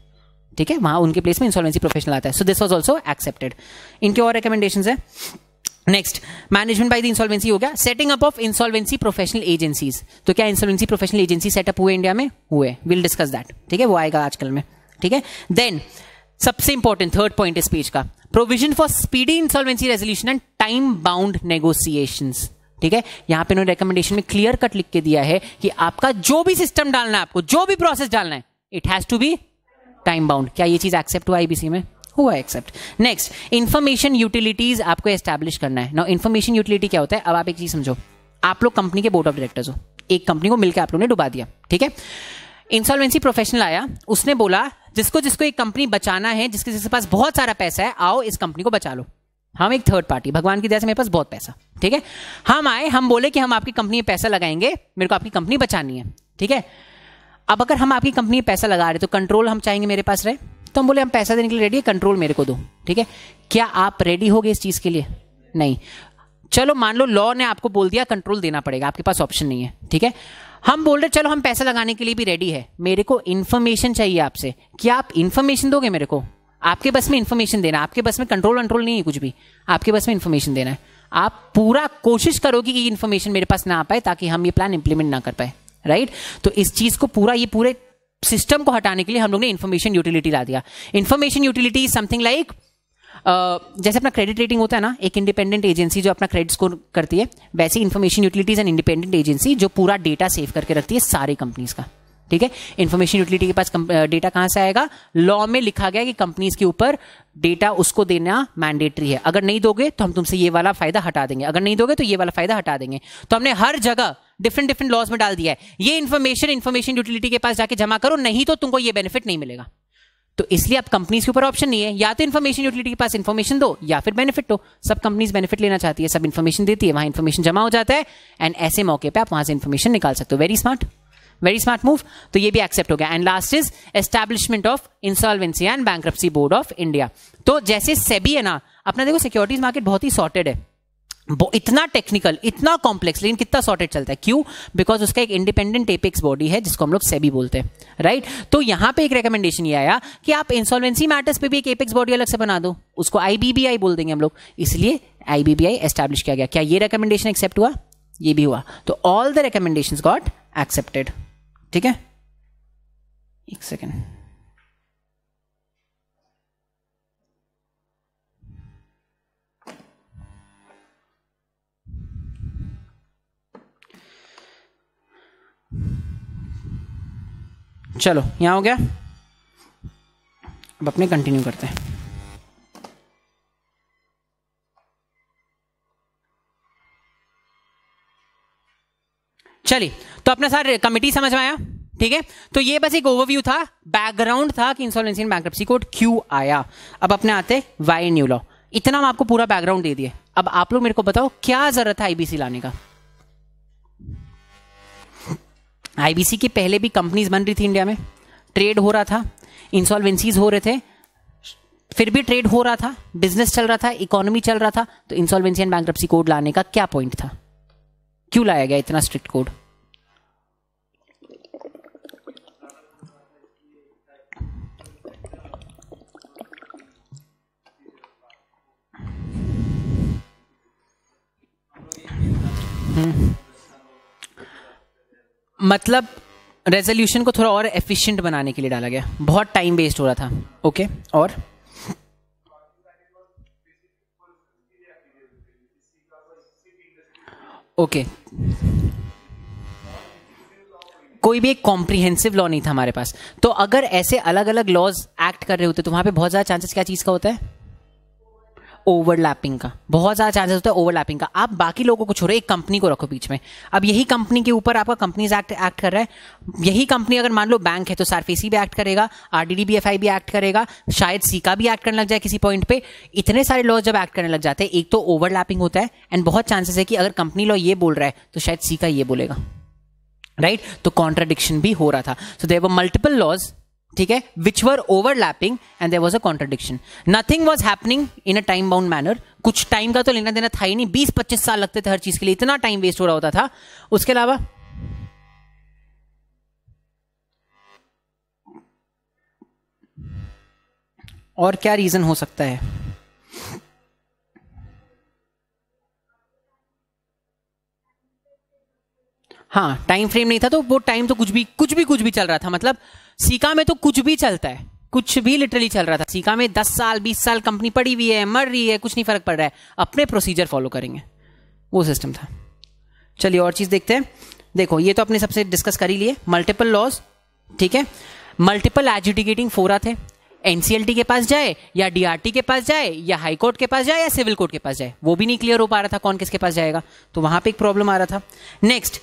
ठीक है वहां उनके प्लेस में इंसॉल्वेंसी प्रोफेशनल आता है so this was also accepted इनके और रिकमेंडेशन है next management by the insolvency हो गया setting up of insolvency professional agencies तो क्या इंसॉल्वेंसी प्रोफेशनल एजेंसी सेटअप हुए इंडिया में हुए विल डिस्कस दैट ठीक है वो आएगा आजकल में ठीक है देन सबसे इंपॉर्टेंट थर्ड पॉइंट इस पेज का provision for speedy insolvency resolution and time bound negotiation ठीक है यहां पे इन्होंने रिकमेंडेशन में क्लियर कट लिख के दिया है कि आपका जो भी सिस्टम डालना है आपको जो भी प्रोसेस डालना है it has to be time bound क्या ये चीज एक्सेप्ट हुआ आईबीसी में हुआ एक्सेप्ट नेक्स्ट इन्फॉर्मेशन यूटिलिटीज आपको एस्टैब्लिश करना है ना इन्फॉर्मेशन यूटिलिटी क्या होता है अब आप एक चीज समझो आप लोग कंपनी के बोर्ड ऑफ डायरेक्टर्स हो एक कंपनी को मिलकर आप लोगों ने डुबा दिया ठीक है इंसॉल्वेंसी प्रोफेशनल आया उसने बोला जिसको जिसको एक कंपनी बचाना है जिसके जिसके पास बहुत सारा पैसा है आओ इस कंपनी को बचा लो हम एक थर्ड पार्टी भगवान की दया से मेरे पास बहुत पैसा ठीक है हम आए हम बोले कि हम आपकी कंपनी में पैसा लगाएंगे मेरे को आपकी कंपनी बचानी है ठीक है अब अगर हम आपकी कंपनी में पैसा लगा रहे तो कंट्रोल हम चाहेंगे मेरे पास रहे तो हम बोले हम पैसा देने के लिए रेडी है कंट्रोल मेरे को दो ठीक है क्या आप रेडी हो गए इस चीज़ के लिए नहीं चलो मान लो लॉ ने आपको बोल दिया कंट्रोल देना पड़ेगा आपके पास ऑप्शन नहीं है ठीक है हम बोल रहे चलो हम पैसा लगाने के लिए भी रेडी है मेरे को इन्फॉर्मेशन चाहिए आपसे क्या आप इन्फॉर्मेशन दोगे मेरे को आपके बस में इन्फॉर्मेशन देना आपके बस में कंट्रोल कंट्रोल नहीं है कुछ भी आपके बस में इन्फॉर्मेशन देना है आप पूरा कोशिश करोगे कि इन्फॉर्मेशन मेरे पास ना आ पाए ताकि हम ये प्लान इंप्लीमेंट ना कर पाए राइट तो इस चीज़ को पूरा ये पूरे सिस्टम को हटाने के लिए हम लोग ने इन्फॉर्मेशन यूटिलिटी ला दिया information utility is something like जैसे अपना क्रेडिट रेटिंग होता है ना एक इंडिपेंडेंट एजेंसी जो अपना क्रेडिट स्कोर करती है वैसे information utilities and independent agency जो पूरा डेटा सेव करके रखती है सारी कंपनीज का ठीक है इन्फॉर्मेशन यूटिलिटी के पास डेटा uh, कहां से आएगा लॉ में लिखा गया कि कंपनीज के ऊपर डेटा उसको देना मैंडेटरी है अगर नहीं दोगे तो हम तुमसे ये वाला फायदा हटा देंगे अगर नहीं दोगे तो ये वाला फायदा हटा देंगे तो हमने हर जगह डिफरेंट डिफरेंट लॉज में डाल दिया है ये इन्फॉर्मेशन इन्फॉर्मेशन यूटिलिटी के पास जाके जमा करो नहीं तो तुमको ये बेनिफिट नहीं मिलेगा तो इसलिए आप कंपनीज के ऊपर ऑप्शन नहीं है या तो इन्फॉर्मेशन यूटिलिटी के पास इन्फॉर्मेशन दो या फिर बेनिफिट दो सब कंपनीज बेनिफिट लेना चाहती है सब इन्फॉर्मेशन देती है वहां इन्फॉर्मेशन जमा हो जाता है एंड ऐसे मौके पर आप वहां से इन्फॉर्मेशन निकाल सकते हो very smart very smart move तो ये भी एक्सेप्ट हो गया and last is establishment of insolvency and bank board of India तो जैसे सेबी है ना अपना देखो सिक्योरिटीज मार्केट बहुत ही सॉर्टेड है इतना टेक्निकल इतना कॉम्प्लेक्स लेकिन कितना सॉर्टेड चलता है क्यों बिकॉज उसका एक इंडिपेंडेंट एपेक्स बॉडी है जिसको हम लोग सेबी बोलते हैं राइट तो यहां पे एक रिकमेंडेशन ये आया कि आप इंसॉल्वेंसी मैटर्स पे भी एक एपेक्स बॉडी अलग से बना दो उसको आईबीबीआई बोल देंगे हम लोग इसलिए आईबीबीआई एस्टैब्लिश किया गया क्या ये रिकमेंडेशन एक्सेप्ट हुआ ये भी हुआ तो all the recommendation got accepted ठीक है एक सेकेंड चलो यहाँ हो गया अब अपने कंटिन्यू करते हैं चलिए तो अपना सर कमिटी समझ में आया ठीक है तो ये बस एक ओवरव्यू था बैकग्राउंड था कि इंसॉलेंसी इन बैंक्रप्सी कोड क्यों आया अब अपने आते वाई न्यू लॉ इतना हम आपको पूरा बैकग्राउंड दे दिए अब आप लोग मेरे को बताओ क्या जरूरत है आईबीसी लाने का आईबीसी के पहले भी कंपनीज बन रही थी इंडिया में ट्रेड हो रहा था इंसॉल्वेंसीज हो रहे थे फिर भी ट्रेड हो रहा था बिजनेस चल रहा था इकोनॉमी चल रहा था तो इंसॉल्वेंसी एंड बैंक कोड लाने का क्या पॉइंट था क्यों लाया गया इतना स्ट्रिक्ट कोड हम्म। मतलब रेजोल्यूशन को थोड़ा और एफिशिएंट बनाने के लिए डाला गया बहुत टाइम वेस्ट हो रहा था ओके और ओके कोई भी एक कॉम्प्रिहेंसिव लॉ नहीं था हमारे पास तो अगर ऐसे अलग अलग लॉज एक्ट कर रहे होते तो वहां पे बहुत ज्यादा चांसेस क्या चीज का होता है ओवरलैपिंग का बहुत ज़्यादा चांसेस होता है ओवरलैपिंग का आप बाकी लोगों को छोड़ो एक कंपनी को रखो बीच में अब यही कंपनी के ऊपर आपका कंपनीज एक्ट एक्ट कर रहा है यही कंपनी अगर मान लो बैंक है तो सारफेसी भी एक्ट करेगा आरडीडी बीएफआई भी एक्ट करेगा शायद सीका भी एक्ट करने लग जाए किसी पॉइंट पे इतने सारे लॉज जब एक्ट करने लग जाते हैं एक तो ओवरलैपिंग होता है एंड बहुत चांसेस है कि अगर कंपनी लॉ ये बोल रहा है तो शायद सीका ये बोलेगा राइट right? तो कॉन्ट्राडिक्शन भी हो रहा था सो देर मल्टीपल लॉज ठीक है which were overlapping and there was a contradiction nothing was happening in a time bound manner कुछ टाइम का तो लेना देना था ही नहीं बीस पच्चीस साल लगते थे हर चीज के लिए इतना टाइम वेस्ट हो रहा होता था उसके अलावा और क्या रीजन हो सकता है हाँ टाइम फ्रेम नहीं था तो वो टाइम तो कुछ भी कुछ भी कुछ भी चल रहा था मतलब सीका में तो कुछ भी चलता है कुछ भी लिटरली चल रहा था सीका में दस साल बीस साल कंपनी पड़ी हुई है मर रही है कुछ नहीं फर्क पड़ रहा है अपने प्रोसीजर फॉलो करेंगे वो सिस्टम था चलिए और चीज़ देखते हैं देखो ये तो अपने सबसे डिस्कस कर ही लिए मल्टीपल लॉज ठीक है मल्टीपल एजुडिकेटिंग फोरा थे एनसीएलटी के पास जाए या डीआरटी के पास जाए या हाई कोर्ट के पास जाए या सिविल कोर्ट के पास जाए वो भी नहीं क्लियर हो पा रहा था कौन किसके पास जाएगा तो वहां पे एक प्रॉब्लम आ रहा था next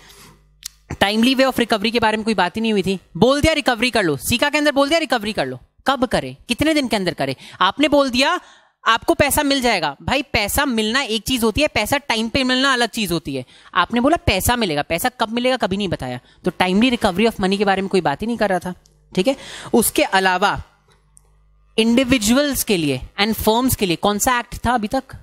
timely way of recovery के बारे में कोई बात ही नहीं हुई थी बोल दिया रिकवरी कर लो सीका के अंदर बोल दिया रिकवरी कर लो कब करे कितने दिन के अंदर करे आपने बोल दिया आपको पैसा मिल जाएगा भाई पैसा मिलना एक चीज होती है पैसा टाइम पे मिलना अलग चीज होती है आपने बोला पैसा मिलेगा पैसा कब मिलेगा कभी नहीं बताया तो टाइमली रिकवरी ऑफ मनी के बारे में कोई बात ही नहीं कर रहा था ठीक है उसके अलावा इंडिविजुअल्स के लिए एंड फर्म्स के लिए कौन सा एक्ट था अभी तक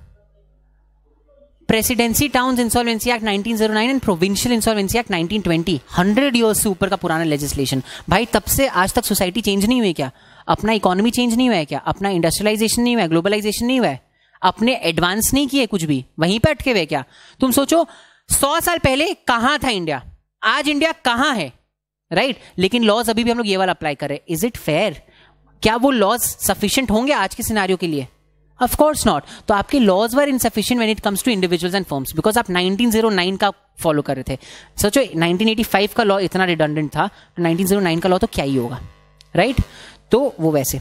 presidency town insolvency act 1909 and provincial insolvency act 1920 hundred years से ऊपर का पुराना लेजिस्लेशन भाई तब से आज तक सोसाइटी चेंज नहीं हुई क्या अपना इकोनॉमी चेंज नहीं हुआ है क्या अपना इंडस्ट्रियलाइजेशन नहीं हुआ है ग्लोबलाइजेशन नहीं हुआ है अपने एडवांस नहीं किए कुछ भी वहीं पर अटके हुए क्या तुम सोचो सौ साल पहले कहां था इंडिया आज इंडिया कहां है राइट right? लेकिन लॉज अभी भी हम लोग ये वाला अप्लाई कर रहे हैं इज इट फेयर क्या वो लॉज सफिशियंट होंगे आज के सिनारियों के लिए ऑफ कोर्स नॉट तो आपके laws were insufficient when it comes to individuals and firms because आप 1909 का फॉलो कर रहे थे सोचो 1985 का लॉ इतना रिडंडेंट था तो 1909 का लॉ तो क्या ही होगा राइट right? तो वो वैसे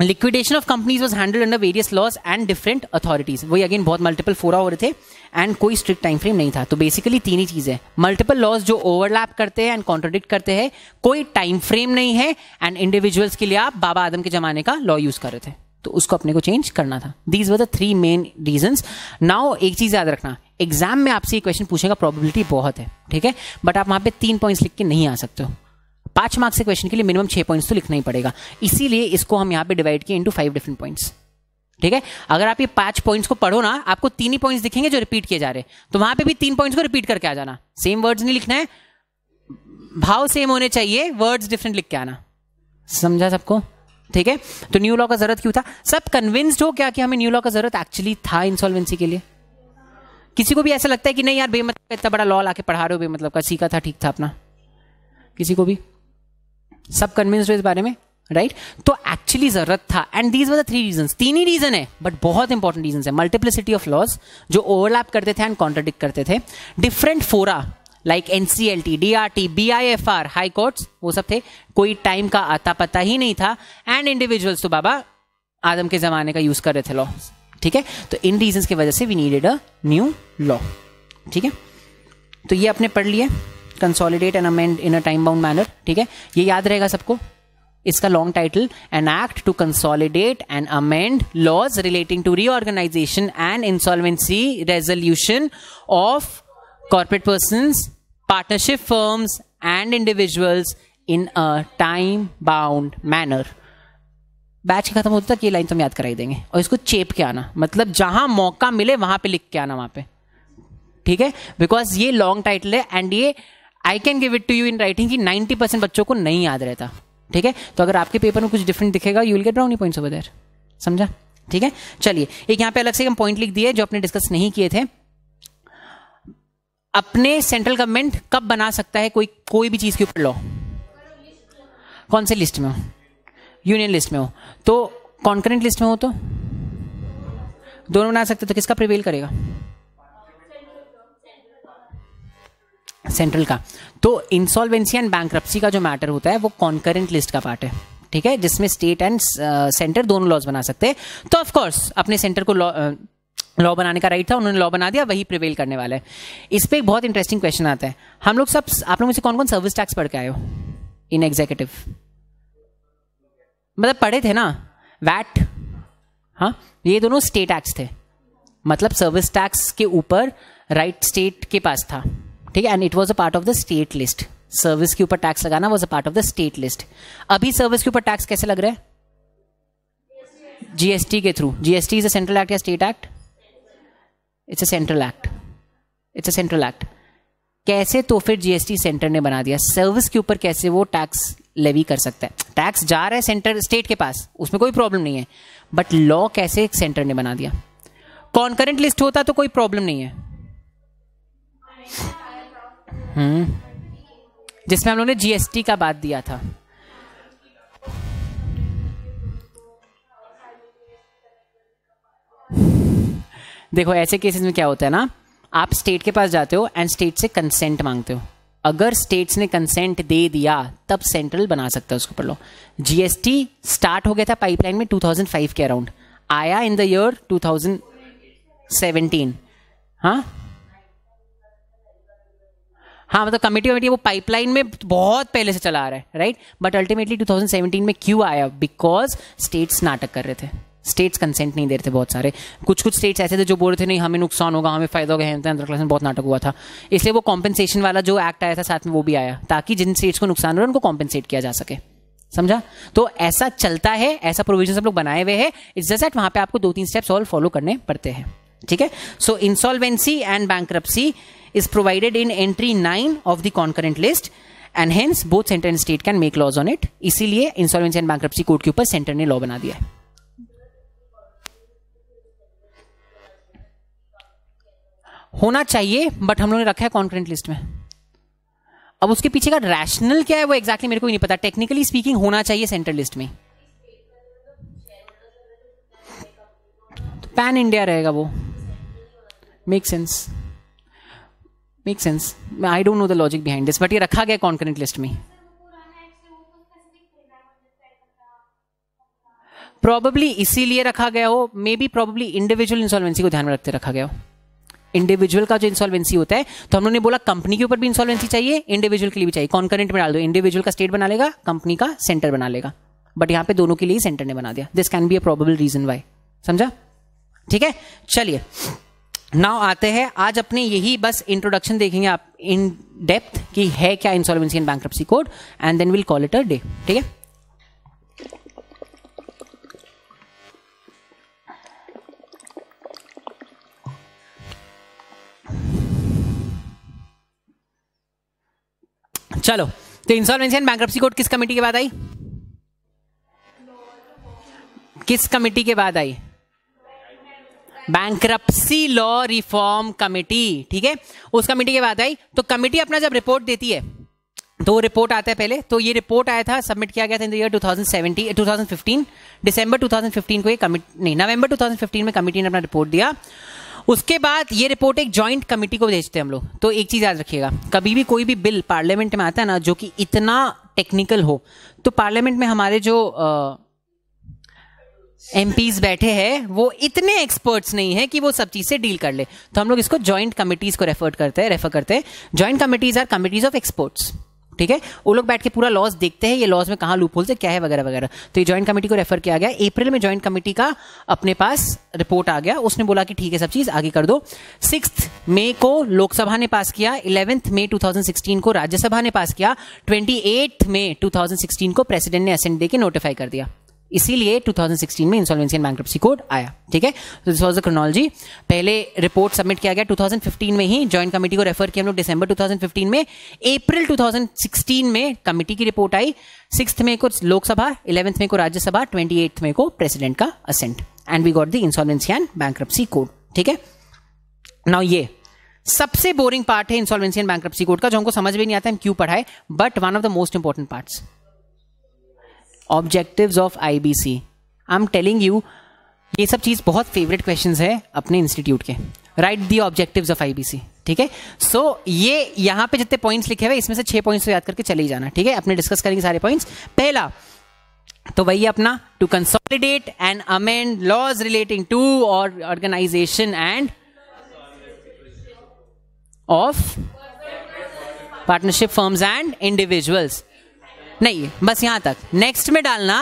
liquidation of companies was handled under various laws and different authorities वही अगेन बहुत मल्टीपल फोरा हो रहे थे एंड कोई स्ट्रिक्ट टाइम फ्रेम नहीं था तो बेसिकली तीन ही चीजें मल्टीपल लॉज जो ओवरलैप करते हैं एंड कॉन्ट्रोडिक्ट करते हैं कोई टाइम फ्रेम नहीं है एंड इंडिविजुअल्स के लिए आप बाबा आदम के जमाने का लॉ यूज कर रहे थे तो उसको अपने को चेंज करना था these were the three main reason now एक चीज़ याद रखना एग्जाम में आपसे ये क्वेश्चन पूछेगा प्रॉबिलिटी बहुत है ठीक है बट आप वहां पे तीन पॉइंट्स लिख के नहीं आ सकते हो पांच मार्क्स के क्वेश्चन के लिए मिनिमम छह पॉइंट्स तो लिखना ही पड़ेगा इसीलिए इसको हम यहाँ पे डिवाइड किए इंटू फाइव डिफरेंट पॉइंट्स ठीक है अगर आप ये पांच पॉइंट्स को पढ़ो ना आपको तीन ही पॉइंट्स दिखेंगे जो रिपीट किए जा रहे हैं तो वहां पे भी तीन पॉइंट्स को रिपीट करके आ जाना सेम वर्ड्स नहीं लिखना है भाव सेम होने चाहिए वर्ड्स डिफरेंट लिख के आना समझा सबको ठीक है तो न्यू लॉ का जरूरत क्यों था सब कन्विंस्ड हो क्या कि हमें न्यू लॉ का जरूरत एक्चुअली था इंसॉल्वेंसी के लिए किसी को भी ऐसा लगता है कि नहीं यार बेमतलब इतना बड़ा लॉ लाके पढ़ा रहे हो बेमतलब का सीखा था ठीक था अपना किसी को भी सब कन्विंस्ड हो इस बारे में राइट right? तो एक्चुअली जरूरत था and these were the three reason तीन ही रीजन है बट बहुत इंपॉर्टेंट रीजन है मल्टीप्लिसिटी ऑफ लॉज जो ओवरलैप करते थे एंड कॉन्ट्रोडिक्ट करते थे different fora like NCLT DRT BIFR high courts वो सब थे कोई टाइम का आता पता ही नहीं था एंड इंडिविजुअल्स तो बाबा आदम के जमाने का यूज कर रहे थे लॉ ठीक है तो इन रीजन की वजह से we needed a new law ठीक है तो ये अपने पढ़ लिया consolidate and amend in a time bound manner ठीक है ये याद रहेगा सबको इसका long title an act to consolidate and amend laws relating to reorganisation and insolvency resolution of corporate person partnership firms and individuals in a time bound manner batch खत्म होता तक ये लाइन तो हम याद कराई देंगे और इसको चेप के आना मतलब जहां मौका मिले वहां पे लिख के आना वहां पे ठीक है बिकॉज ये लॉन्ग टाइटल है एंड ये I can give it to you in writing कि 90 परसेंट बच्चों को नहीं याद रहता ठीक है तो अगर आपके पेपर में कुछ डिफरेंट दिखेगा you will get brownie points over there समझा ठीक है चलिए एक यहाँ पे अलग से हम पॉइंट लिख दिए जो आपने डिस्कस नहीं किए थे अपने सेंट्रल गवर्नमेंट कब बना सकता है कोई कोई भी चीज़ के ऊपर लॉ कौन से लिस्ट में हो यूनियन लिस्ट में हो तो कॉन्करेंट लिस्ट में हो तो दोनों बना सकते तो किसका प्रिवेल करेगा सेंट्रल का तो इंसॉल्वेंसी एंड बैंक का जो मैटर होता है वो कॉन्करेंट लिस्ट का पार्ट है ठीक है जिसमें स्टेट एंड सेंटर दोनों लॉज बना सकते हैं तो ऑफकोर्स अपने सेंटर को लॉ लॉ बनाने का राइट था उन्होंने लॉ बना दिया वही प्रिवेल करने वाला है इस पर एक बहुत इंटरेस्टिंग क्वेश्चन आता है हम लोग सब आप लोग मुझे कौन कौन सर्विस टैक्स पढ़ के आए हो इन एग्जीक्यूटिव मतलब पढ़े थे ना वैट हाँ ये दोनों स्टेट एक्ट थे मतलब सर्विस टैक्स के ऊपर राइट स्टेट के पास था ठीक है and it was a part of the state list service के ऊपर टैक्स लगाना was a part of the state list अभी सर्विस के ऊपर टैक्स कैसे लग रहा है जीएसटी के through GST is a central act या state act it's a central act it's a central act कैसे तो फिर जीएसटी सेंटर ने बना दिया सर्विस के ऊपर कैसे वो टैक्स लेवी कर सकता है टैक्स जा रहा है सेंटर स्टेट के पास उसमें कोई प्रॉब्लम नहीं है बट लॉ कैसे सेंटर ने बना दिया कॉन्करेंट लिस्ट होता तो कोई प्रॉब्लम नहीं है हम्म जिसमें हम लोगों ने जीएसटी का बात दिया था देखो ऐसे केसेस में क्या होता है ना आप स्टेट के पास जाते हो एंड स्टेट से कंसेंट मांगते हो अगर स्टेट्स ने कंसेंट दे दिया तब सेंट्रल बना सकता है उसके ऊपर लो जीएसटी स्टार्ट हो गया था पाइपलाइन में 2005 के अराउंड आया इन द ईयर 2017 हाँ हाँ मतलब कमेटी कमेटी वो पाइपलाइन में बहुत पहले से चला आ रहा है राइट बट अल्टीमेटली 2017 में क्यों आया बिकॉज स्टेट्स नाटक कर रहे थे स्टेट्स कंसेंट नहीं दे रहे थे बहुत सारे कुछ कुछ स्टेट्स ऐसे थे जो बोल रहे थे नहीं हमें नुकसान होगा हमें फायदा होगा हेमंत तो में बहुत नाटक हुआ था इसलिए वो कॉम्पेंसेशन वाला जो एक्ट आया था साथ में वो भी आया ताकि जिन स्टेट्स को नुकसान हो रहा उनको कॉम्पेंसेट किया जा सके समझा तो ऐसा चलता है ऐसा प्रोविजन सब लोग बनाए हुए हैं इट्स जस्ट दैट वहां पे आपको दो तीन स्टेप्स और फॉलो करने पड़ते हैं ठीक है so insolvency and bank is provided in entry nine of the concurrent list and hence both center and state can make laws on it इसीलिए इंसॉल्वेंसी एंड बैंक कोर्ट के ऊपर सेंटर ने लॉ बना दिया है होना चाहिए बट हम लोगों ने रखा है कॉन्करेंट लिस्ट में अब उसके पीछे का रैशनल क्या है वो एग्जैक्टली exactly मेरे को नहीं पता टेक्निकली स्पीकिंग होना चाहिए सेंटर लिस्ट में पैन इंडिया रहेगा वो make sense make sense I don't know the logic behind this but ये रखा गया कॉन्करेंट लिस्ट में प्रॉबली इसीलिए रखा गया हो may be probably individual insolvency को ध्यान में रखते रखा गया हो इंडिविजुअल का जो इंसॉल्वेंसी होता है तो हम लोगों ने बोला कंपनी के ऊपर भी इंसॉल्वेंसी चाहिए इंडिविजुअल के लिए भी चाहिए कॉन्करेंट में डाल दो इंडिविजुअल का स्टेट बना लेगा कंपनी का सेंटर बना लेगा बट यहां पे दोनों के लिए सेंटर ने बना दिया this can be a probable reason why समझा ठीक है चलिए नाउ आते हैं आज अपने यही बस इंट्रोडक्शन देखेंगे आप इन डेप्थ कि है क्या insolvency and bank code and then will call it a day ठीक है चलो तो इंसॉल्वेंसी एंड बैंक्रप्सी कोर्ट किस कमेटी के बाद आई किस कमेटी के बाद आई बैंक्रप्सी लॉ रिफॉर्म कमेटी ठीक है उस कमेटी के बाद आई तो कमेटी अपना जब रिपोर्ट देती है तो रिपोर्ट आता है पहले तो ये रिपोर्ट आया था सबमिट किया गया था इन द ईयर 2017 2015 दिसंबर 2015 को ये कमिटी नहीं नवंबर 2015 में कमेटी ने अपना रिपोर्ट दिया उसके बाद ये रिपोर्ट एक जॉइंट कमेटी को भेजते हैं हम लोग तो एक चीज़ याद रखिएगा कभी भी कोई भी बिल पार्लियामेंट में आता है ना जो कि इतना टेक्निकल हो तो पार्लियामेंट में हमारे जो एम बैठे हैं वो इतने एक्सपर्ट्स नहीं है कि वो सब चीज़ से डील कर ले तो हम लोग इसको ज्वाइंट कमिटीज़ को रेफर करते हैं रेफर करते हैं joint committees are committees of experts ठीक है वो लोग बैठ के पूरा लॉस देखते हैं ये लॉस में कहाँ लूप होल से क्या है वगैरह वगैरह तो ये ज्वाइंट कमेटी को रेफर किया गया अप्रैल में ज्वाइंट कमेटी का अपने पास रिपोर्ट आ गया उसने बोला कि ठीक है सब चीज आगे कर दो सिक्स मई को लोकसभा ने पास किया इलेवेंथ मई टू को राज्यसभा ने पास किया ट्वेंटी मई 2016 को प्रेसिडेंट ने असेंट दे के नोटिफाई कर दिया इसीलिए 2016 में इंसॉल्वेंसी एंड बैंक्रप्सी कोड आया ठीक है तो दिस वाज द क्रोनोलॉजी पहले रिपोर्ट सबमिट किया गया 2015 में ही जॉइंट कमेटी को रेफर किया हम लोग दिसंबर 2015 में अप्रैल 2016 में कमेटी की रिपोर्ट आई सिक्स में को लोकसभा इलेवेंथ मई को राज्यसभा ट्वेंटी मई को प्रेसिडेंट का assent and we got the insolvency and bankruptcy code ठीक है नाउ ये सबसे बोरिंग पार्ट है इंसॉल्वेंसी एंड बैंक्रप्सी कोड का जो हमको समझ भी नहीं आता हम क्यों पढ़ाए but one of the most important parts objective of I B C I am telling you ये सब चीज़ बहुत फेवरेट क्वेश्चन है अपने इंस्टीट्यूट के right the objective of I B C ठीक है सो ये यहां पे जितने पॉइंट्स लिखे हुए इसमें से छह पॉइंट्स को तो याद करके चले ही जाना ठीक है अपने डिस्कस करेंगे सारे पॉइंट्स पहला तो वही अपना to consolidate and amend laws relating to reorganization and of partnership firms and individuals नहीं बस यहां तक नेक्स्ट में डालना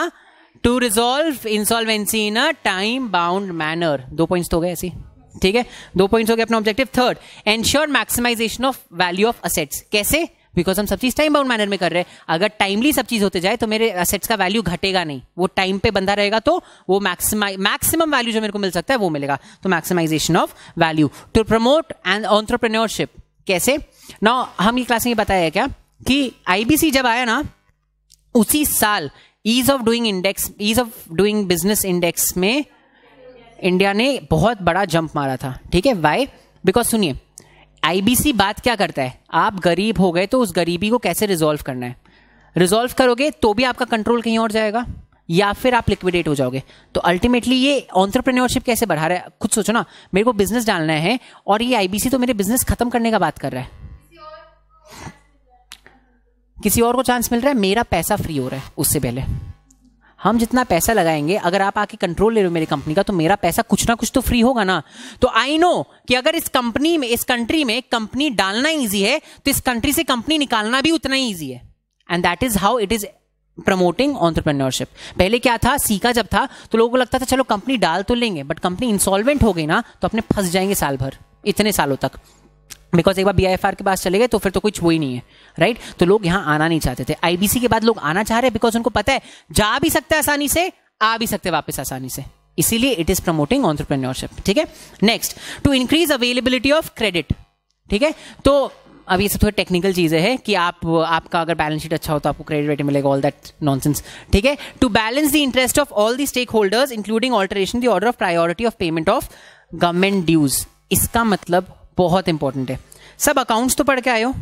to resolve insolvency in a time bound manner दो पॉइंट्स तो हो गए ऐसे ठीक है दो पॉइंट्स हो गए अपना objective third ensure maximization of value of assets कैसे बिकॉज हम सब चीज टाइम बाउंड मैनर में कर रहे हैं अगर टाइमली सब चीज होते जाए तो मेरे असेट्स का वैल्यू घटेगा नहीं वो टाइम पे बंधा रहेगा तो वो मैक्सिमम वैल्यू जो मेरे को मिल सकता है वो मिलेगा तो maximization of value to promote and entrepreneurship कैसे ना हम ये क्लास में ये बताया क्या कि आईबीसी जब आया ना उसी साल ease of doing index ease of doing business index में इंडिया ने बहुत बड़ा जंप मारा था ठीक है वाई बिकॉज सुनिए आईबीसी बात क्या करता है आप गरीब हो गए तो उस गरीबी को कैसे रिजोल्व करना है रिजोल्व करोगे तो भी आपका कंट्रोल कहीं और जाएगा या फिर आप लिक्विडेट हो जाओगे तो अल्टीमेटली ये ऑन्टरप्रेन्योरशिप कैसे बढ़ा रहा है खुद सोचो ना मेरे को बिजनेस डालना है और ये आईबीसी तो मेरे बिजनेस खत्म करने का बात कर रहा है किसी और को चांस मिल रहा है मेरा पैसा फ्री हो रहा है उससे पहले हम जितना पैसा लगाएंगे अगर आप आके कंट्रोल ले रहे हो मेरी कंपनी का तो मेरा पैसा कुछ ना कुछ तो फ्री होगा ना तो आई नो कि अगर इस कंपनी में इस कंट्री में कंपनी डालना ईजी है तो इस कंट्री से कंपनी निकालना भी उतना ही ईजी है and that is how it is promoting entrepreneurship पहले क्या था सीखा जब था तो लोगों को लगता था चलो कंपनी डाल तो लेंगे बट कंपनी इंसॉल्वेंट हो गई ना तो अपने फंस जाएंगे साल भर इतने सालों तक बिकॉज एक बार बी के पास चले गए तो फिर तो कुछ वो ही नहीं है राइट right? तो लोग यहाँ आना नहीं चाहते थे आईबीसी के बाद लोग आना चाह रहे हैं बिकॉज उनको पता है जा भी सकता है आसानी से आ भी सकते वापस आसानी से इसीलिए इट इज प्रमोटिंग ऑन्टरप्रेन्योरशिप ठीक है next to increase availability of credit ठीक है तो अब ये सब थोड़ी टेक्निकल चीज़ें हैं कि आप आपका अगर बैलेंस शीट अच्छा हो तो आपको क्रेडिट रेटिंग मिलेगा ऑल दैट नॉनसेंस ठीक है to balance the interest of all the stake holders including alteration the order of priority of payment of government dues इसका मतलब बहुत इंपॉर्टेंट है सब अकाउंट्स तो पढ़ के आए हो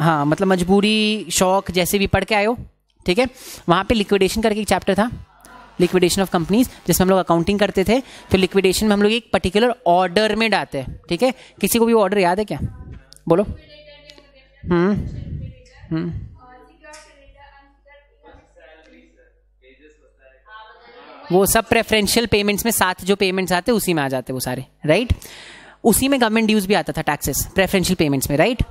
हाँ मतलब मजबूरी शौक जैसे भी पढ़ के आए हो ठीक है वहाँ पे लिक्विडेशन करके एक चैप्टर था लिक्विडेशन ऑफ कंपनीज जिसमें हम लोग अकाउंटिंग करते थे तो लिक्विडेशन में हम लोग एक पर्टिकुलर ऑर्डर में डालते हैं ठीक है किसी को भी ऑर्डर याद है क्या बोलो हम्म हम्म वो सब प्रेफरेंशियल पेमेंट्स में साथ जो पेमेंट्स आते उसी में आ जाते वो सारे राइट उसी में गवर्नमेंट ड्यूज भी आता था टैक्सेस प्रेफरेंशियल पेमेंट्स में राइट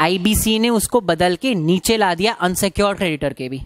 आईबीसी ने उसको बदल के नीचे ला दिया अनसिक्योर क्रेडिटर के भी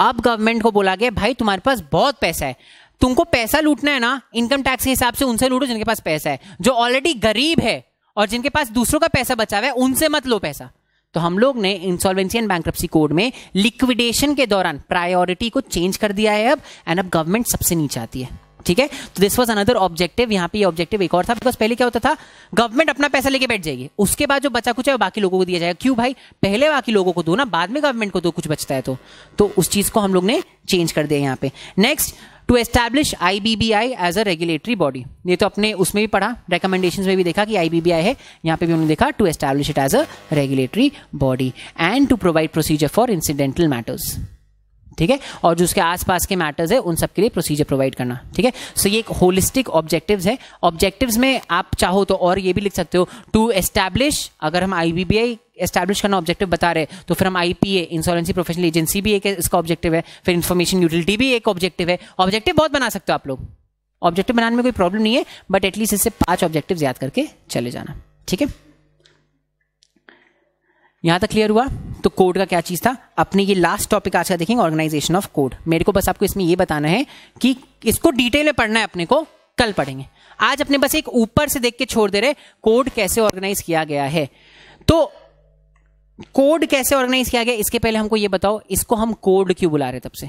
अब गवर्नमेंट को बोला गया भाई तुम्हारे पास बहुत पैसा है तुमको पैसा लूटना है ना इनकम टैक्स के हिसाब से उनसे लूटो जिनके पास पैसा है जो ऑलरेडी गरीब है और जिनके पास दूसरों का पैसा बचा हुआ है उनसे मत लो पैसा तो हम लोग ने इंसॉल्वेंसी एंड बैंक कोड में लिक्विडेशन के दौरान प्रायोरिटी को चेंज कर दिया है अब एंड अब गवर्नमेंट सबसे नीचे आती है ठीक है तो दिस वॉज अनदर ऑब्जेक्टिव यहाँ पे ऑब्जेक्टिव एक और था बिकॉज पहले क्या होता था गवर्नमेंट अपना पैसा लेके बैठ जाएगी उसके बाद जो बचा कुछ है बाकी लोगों को दिया जाएगा क्यों भाई पहले बाकी लोगों को दो ना बाद में गवर्नमेंट को दो कुछ बचता है तो तो उस चीज को हम लोग ने चेंज कर दिया यहाँ पे next to establish I B B I as a regulatory body ये तो अपने उसमें भी पढ़ा रिकमेंडेशन में भी देखा कि आई बी बी आई है यहाँ पे भी उन्होंने देखा to establish it as a regulatory body and to provide procedure for incidental matters ठीक है और जो उसके आसपास के मैटर्स है उन सब के लिए प्रोसीजर प्रोवाइड करना ठीक है सो ये एक होलिस्टिक ऑब्जेक्टिव्स है ऑब्जेक्टिव्स में आप चाहो तो और ये भी लिख सकते हो टू एस्टैब्लिश अगर हम आईबीबीआई एस्टैब्लिश करना ऑब्जेक्टिव बता रहे तो फिर हम आईपीए इंसोरेंसी प्रोफेशनल एजेंसी भी एक इसका ऑब्जेक्टिव है फिर इन्फॉर्मेशन यूटिलिटी भी एक ऑब्जेक्टिव है ऑब्जेक्टिव बहुत बना सकते हो आप लोग ऑब्जेक्टिव बनाने में कोई प्रॉब्लम नहीं है बट एटलीस्ट इससे पांच ऑब्जेक्टिव याद करके चले जाना ठीक है यहां तक क्लियर हुआ तो कोड का क्या चीज था अपने ये लास्ट टॉपिक आज का देखेंगे ऑर्गेनाइजेशन ऑफ कोड मेरे को बस आपको इसमें ये बताना है कि इसको डिटेल में पढ़ना है अपने को कल पढ़ेंगे आज अपने बस एक ऊपर से देख के छोड़ दे रहे कोड कैसे ऑर्गेनाइज किया गया है तो कोड कैसे ऑर्गेनाइज किया गया इसके पहले हमको ये बताओ इसको हम कोड क्यों बुला रहे तब से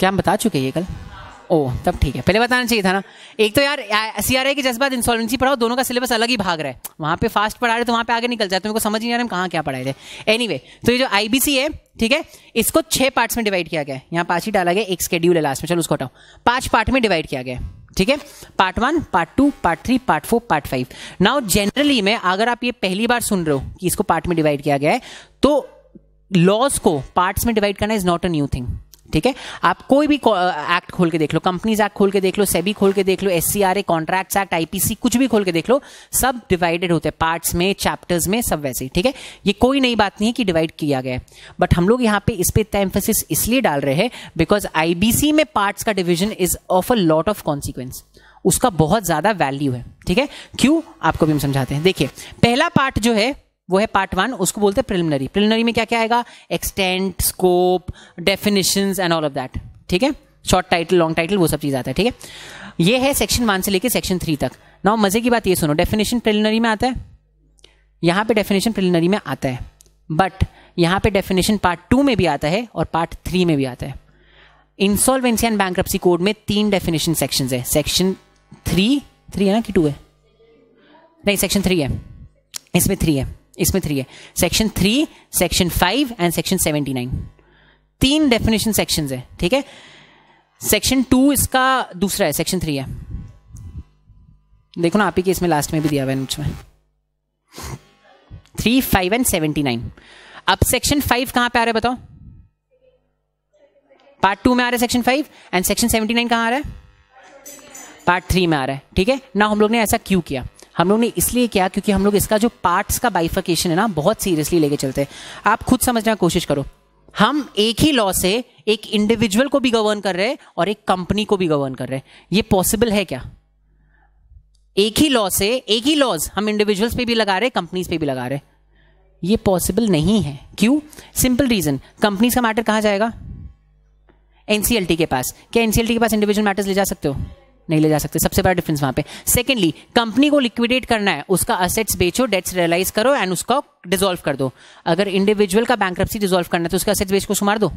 क्या हम बता चुके ये कल ओ तब ठीक है पहले बताना चाहिए था ना एक तो यार सी आर आई के जज्बात इंसॉल्वेंसी पढ़ाओ दोनों का सिलेबस अलग ही भाग रहा है वहाँ पे फास्ट पढ़ा रहे तो वहाँ पे आगे निकल तो मेरे को समझ नहीं आ रहा हम कहाँ क्या पढ़ाए थे एनी anyway, तो ये जो आई है ठीक है इसको छह पार्ट्स में डिवाइड किया गया है यहाँ पाँच ही डाला गया एक स्केड्यूल है लास्ट में चलो उसको हटाओ पाँच पार्ट में डिवाइड किया गया ठीक है part one part two part three part four part five now generally में अगर आप ये पहली बार सुन रहे हो कि इसको पार्ट में डिवाइड किया गया है तो लॉज को पार्ट्स में डिवाइड करना is not a new thing ठीक है आप कोई भी एक्ट खोल के देख लो कंपनीज एक्ट खोल के देख लो सेबी खोल के देख लो एस कॉन्ट्रैक्ट एक्ट आईपीसी कुछ भी खोल के देख लो सब डिवाइडेड होते हैं पार्ट्स में चैप्टर्स में सब वैसे ठीक है ये कोई नई बात नहीं है कि डिवाइड किया गया है बट हम लोग यहाँ पे इस पर इतना एम्फोसिस इसलिए डाल रहे हैं बिकॉज आईबीसी में पार्ट्स का division is of a lot of consequence उसका बहुत ज्यादा वैल्यू है ठीक है क्यों आपको भी हम समझाते हैं देखिए पहला पार्ट जो है वो है पार्ट वन उसको बोलते हैं प्रिलिमिनरी प्रिलिमिनरी में क्या क्या आएगा extent scope definition and all of that ठीक है शॉर्ट टाइटल लॉन्ग टाइटल वो सब चीज़ आता है ठीक है ये है सेक्शन वन से लेकर सेक्शन थ्री तक नाउ मजे की बात ये सुनो डेफिनेशन प्रिलिमिनरी में आता है यहाँ पे डेफिनेशन प्रिलिमिनरी में आता है बट यहाँ पे डेफिनेशन पार्ट टू में भी आता है और पार्ट थ्री में भी आता है इंसॉल्वेंसी एंड बैंक कोड में तीन डेफिनेशन सेक्शन है सेक्शन थ्री थ्री है ना कि टू है नहीं सेक्शन थ्री है इसमें थ्री है इसमें थ्री है section three section five and section seventy nine तीन डेफिनेशन सेक्शन है ठीक है सेक्शन टू इसका दूसरा है सेक्शन थ्री है देखो ना आप ही इसमें लास्ट में भी दिया हुआ है नोट्स में three five and seventy nine अब सेक्शन फाइव कहां पे आ रहा है बताओ पार्ट टू में आ रहा है section five and section seventy nine कहां आ रहा है पार्ट थ्री में आ रहा है ठीक है ना हम लोग ने ऐसा क्यों किया हम लोग ने इसलिए किया क्योंकि हम लोग इसका जो पार्ट्स का बाइफिकेशन है ना बहुत सीरियसली लेके चलते हैं आप खुद समझने की कोशिश करो हम एक ही लॉ से एक इंडिविजुअल को भी गवर्न कर रहे हैं और एक कंपनी को भी गवर्न कर रहे हैं ये पॉसिबल है क्या एक ही लॉ से एक ही लॉज हम इंडिविजुअल्स पे भी लगा रहे हैं कंपनीज पे भी लगा रहे हैं ये पॉसिबल नहीं है क्यों सिंपल रीजन कंपनीज का मैटर कहां जाएगा एनसीएलटी के पास क्या एनसीएलटी के पास इंडिविजुअल मैटर्स ले जा सकते हो नहीं ले जा सकते सबसे बड़ा डिफरेंस वहां पे सेकंडली कंपनी को लिक्विडेट करना है उसका असेट्स बेचो डेट्स रियलाइज करो एंड उसका डिजोल्व कर दो अगर इंडिविजुअल का बैंक डिजोल्व करना है तो उसका असेट्स बेच को सुमार दो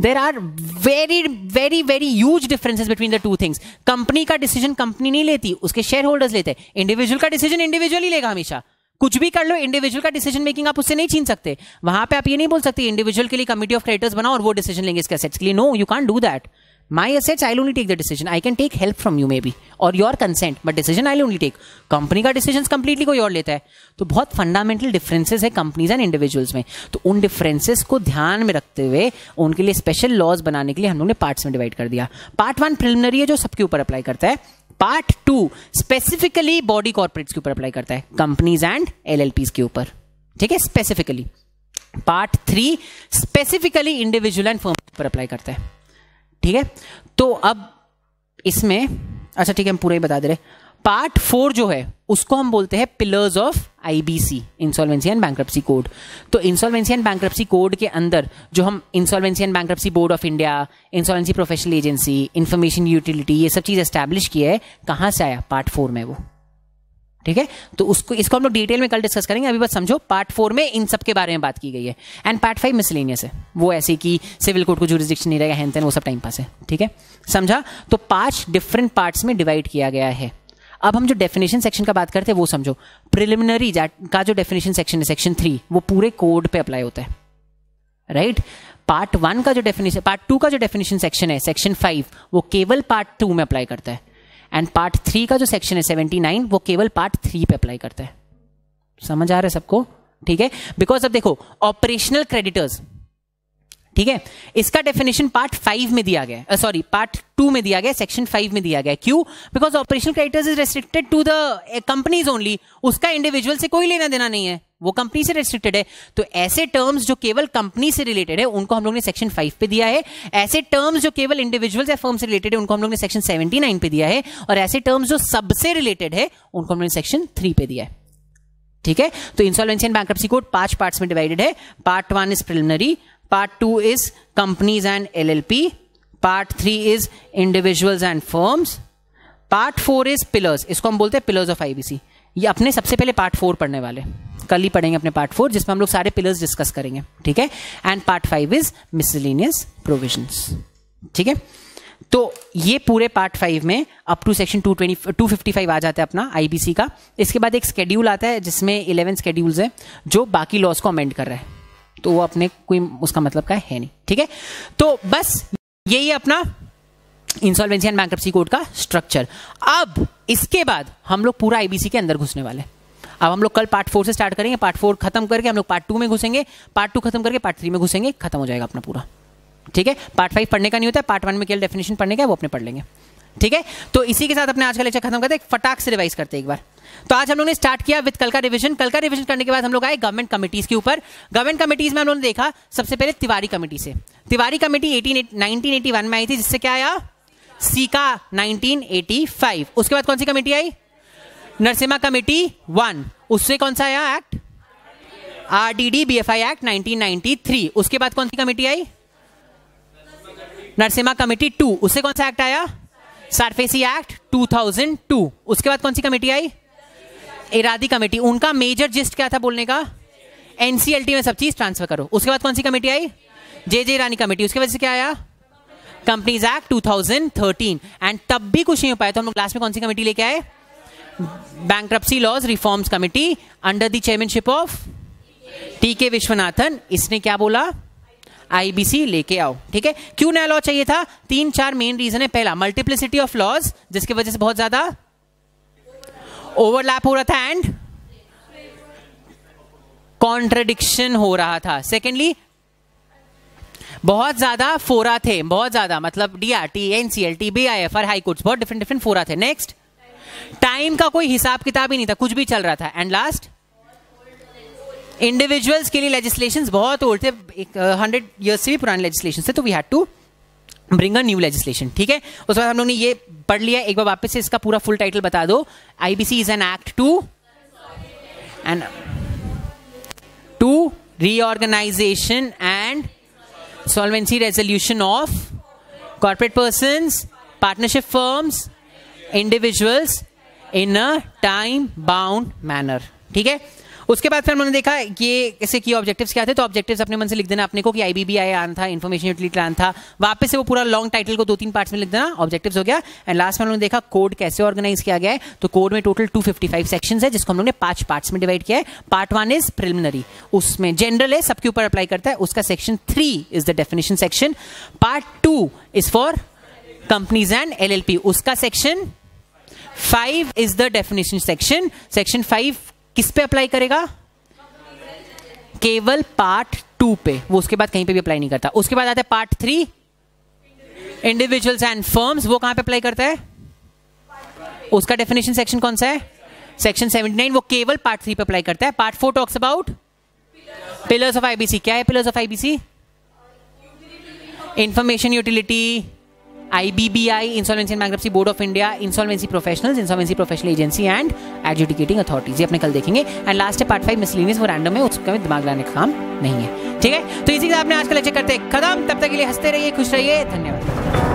there are very very very huge differences between the two things company का डिसीजन कंपनी नहीं लेती उसके शेयर होल्डर्स लेते इंडिविजुअल का डिसीजन इंडिविजुअल ही लेगा हमेशा कुछ भी कर लो इंडिविजुअल का डिसीजन मेकिंग आप उससे नहीं छीन सकते वहां पे आप ये नहीं बोल सकते इंडिविजुअल के लिए कमिटी ऑफ क्रेडिटर्स बनाओ और वो डिसीजन लेंगे इसके असेट्स के लिए no you can do that my my I only take the decision I can take help from you maybe or your consent but decision I only take company का decision completely कोई और लेता है तो बहुत fundamental differences है companies and individuals में तो उन डिफरेंसेस को ध्यान में रखते हुए उनके लिए स्पेशल लॉज बनाने के लिए हम लोग ने पार्ट्स में डिवाइड कर दिया पार्ट वन प्रिलिमिनरी है जो सबके ऊपर अप्लाई करता है part two specifically body corporates के ऊपर अप्लाई करता है कंपनीज एंड एल के ऊपर ठीक है specifically part three specifically individual and firm पर अप्लाई करता है ठीक है तो अब इसमें अच्छा ठीक है हम पूरा ही बता दे रहे पार्ट फोर जो है उसको हम बोलते हैं pillars of IBC insolvency and bankruptcy code तो इंसॉल्वेंसी एंड बैंक्रप्सी कोड के अंदर जो हम insolvency and bankruptcy board of India insolvency professional agency information utility ये सब चीज़ एस्टैब्लिश किया है कहां से आया पार्ट फोर में वो ठीक है तो उसको इसको हम लोग डिटेल में कल डिस्कस करेंगे अभी बस समझो पार्ट फोर में इन सब के बारे में बात की गई है एंड पार्ट फाइव मिसलेनियस है वो ऐसे कि सिविल कोर्ट को रिजिक्शन नहीं रहेगा हैंड वो सब टाइम पास है ठीक है समझा तो पांच डिफरेंट पार्ट्स में डिवाइड किया गया है अब हम जो डेफिनेशन सेक्शन का बात करते हैं वो समझो प्रिलिमिनरी का जो डेफिनेशन सेक्शन है सेक्शन थ्री वो पूरे कोड पे अप्लाई होता है राइट पार्ट वन का जो डेफिनेशन पार्ट टू का जो डेफिनेशन सेक्शन है सेक्शन फाइव वो केवल पार्ट टू में अप्लाई करता है एंड पार्ट थ्री का जो सेक्शन है सेवेंटी नाइन वो केवल पार्ट थ्री पे अप्लाई करता है समझ आ रहा है सबको ठीक है बिकॉज अब देखो ऑपरेशनल क्रेडिटर्स ठीक है इसका डेफिनेशन पार्ट फाइव में दिया गया सॉरी पार्ट टू में दिया गया सेक्शन फाइव में दिया गया क्यों because operational creditors is restricted to the companies only उसका इंडिविजुअल से कोई लेना देना नहीं है वो कंपनी से रेस्ट्रिक्टेड है तो ऐसे टर्म्स जो केवल कंपनी से रिलेटेड है उनको हम लोग ने सेक्शन फाइव पे दिया है ऐसे टर्म्स जो केवल इंडिविजुअल या फर्म से रिलेटेड है उनको हम लोग ने सेक्शन सेवेंटी नाइन पे दिया है और ऐसे टर्म्स जो सबसे रिलेटेड है उनको हम लोग ने सेक्शन थ्री पे दिया है ठीक है तो इंसॉल्वेंसी एंड बैंक्रप्सी कोड पांच पार्ट्स में डिवाइडेड है part one is preliminary part two is companies and L L P part three is individuals and firms part four is pillars इसको हम बोलते हैं pillars of I B C ये अपने सबसे पहले पार्ट फोर पढ़ने वाले कल ही पढ़ेंगे अपने पार्ट फोर जिसमें हम लोग सारे पिलर्स डिस्कस करेंगे ठीक है and part five is miscellaneous provision ठीक है तो ये पूरे पार्ट फाइव में up to section two twenty two fifty five आ जाता है अपना आईबीसी का इसके बाद एक स्केड्यूल आता है जिसमें इलेवन स्केड्यूल्स है जो बाकी लॉस को अमेंड कर रहा है तो वो अपने कोई उसका मतलब का है नहीं ठीक है तो बस यही अपना इंसॉल्वेंसी एंड बैंक्रप्सी कोड का स्ट्रक्चर अब इसके बाद हम लोग पूरा आईबीसी के अंदर घुसने वाले अब हम लोग कल पार्ट फोर से स्टार्ट करेंगे पार्ट फोर खत्म करके हम लोग पार्ट टू में घुसेंगे पार्ट टू खत्म करके पार्ट थ्री में घुसेंगे खत्म हो जाएगा अपना पूरा ठीक है पार्ट फाइव पढ़ने का नहीं होता है पार्ट वन में केवल डेफिनेशन पढ़ने का है वो अपने पढ़ लेंगे ठीक है तो इसी के साथ अपने आज का लेक्चर खत्म करते हैं फटाक से रिवाइज करते हैं एक बार तो आज हम लोग ने स्टार्ट किया विद कल का रिविजन कल का रिविजन करने के बाद हम लोग आए गवर्नमेंट कमिटीज के ऊपर गवर्नमेंट कमिटीज में हम लोगों ने देखा सबसे पहले तिवारी कमेटी से तिवारी कमेटी एटीन नाइनटीन में आई थी जिससे क्या आया सीका 1985 उसके बाद कौन सी कमेटी आई नरसिम्हा कमेटी वन उससे कौन सा आया act R D D B F I act 1993 उसके बाद कौन सी कमेटी आई नरसिम्हा कमेटी टू उससे कौन सा एक्ट आया सरफेसी एक्ट 2002 उसके बाद कौन सी कमेटी आई इरादी कमेटी उनका मेजर जिस्ट क्या था बोलने का एनसीएलटी में सब चीज ट्रांसफर करो उसके बाद कौन सी कमेटी आई जे जे ईरानी कमेटी उसके वजह से क्या आया कंपनीज एक्ट 2013 एंड तब भी कुछ नहीं हो पाया तो हम लोग लास्ट में कौन सी कमेटी लेके आए bank laws reforms committee under the chairmanship of T K Viswanathan इसने क्या बोला आईबीसी लेके आओ ठीक है क्यों नया लॉ चाहिए था तीन चार मेन रीजन है पहला मल्टीप्लिसिटी ऑफ लॉज जिसकी वजह से बहुत ज्यादा ओवरलैप हो रहा था एंड कॉन्ट्रडिक्शन हो रहा था सेकेंडली बहुत ज्यादा फोरा थे बहुत ज्यादा मतलब DRT R T B I F R high बहुत डिफरेंट डिफरेंट फोरा थे नेक्स्ट टाइम का कोई हिसाब किताब ही नहीं था कुछ भी चल रहा था एंड लास्ट इंडिविजुअल्स के लिए लेजिस्लेशन बहुत ओल्ड थे हंड्रेड ईयर्स uh, से भी पुराने लेजिस्लेशन थे तो we had to bring new legislation ठीक है उसके बाद हम लोग ने ये पढ़ लिया एक बार वापस से इसका पूरा फुल टाइटल बता दो IBC is an act to and to reorganisation and solvency resolution of corporate person partnership firms individuals in a time bound manner ठीक है उसके बाद फिर हमने देखा ये इसे की ऑब्जेक्टिव्स क्या थे तो ऑब्जेक्टिव्स अपने मन से लिख देना अपने को कि आई आई आन था इन्फॉर्मेशन यूटिलिटी प्लान था वापस से वो पूरा लॉन्ग टाइटल को दो तीन पार्ट्स में लिख देना ऑब्जेक्टिव्स हो गया एंड लास्ट में उन्होंने देखा कोड कैसे ऑर्गेनाइज किया गया है तो कोड में टोटल टू फिफ्टी है जिसको हम लोग ने पांच पार्ट्स में डिवाइड किया है पार्ट वन इज प्रिलिमिनरी उसमें जनरल है सबके ऊपर अप्लाई करता है उसका section three is the definition section part two is for companies and L उसका section five is the definition section section five किस पे अप्लाई करेगा केवल पार्ट टू पे वो उसके बाद कहीं पे भी अप्लाई नहीं करता उसके बाद आता है part three individuals and firms वो कहां पे अप्लाई करता है उसका डेफिनेशन सेक्शन कौन सा है सेक्शन 79 वो केवल पार्ट थ्री पे अप्लाई करता है part four talks about pillars of IBC क्या है pillars of IBC information utility I I insolvency and bankruptcy board of India insolvency professionals insolvency professional agency and adjudicating authorities अपने कल देखेंगे एंड last है पार्ट फाइव मिसलिनियस वो random है उसका दिमाग लाने का काम नहीं है ठीक है तो इसी के साथ आपने आज कल लेक्चर करते कदम तब तक के लिए हंसते रहिए खुश रहिए धन्यवाद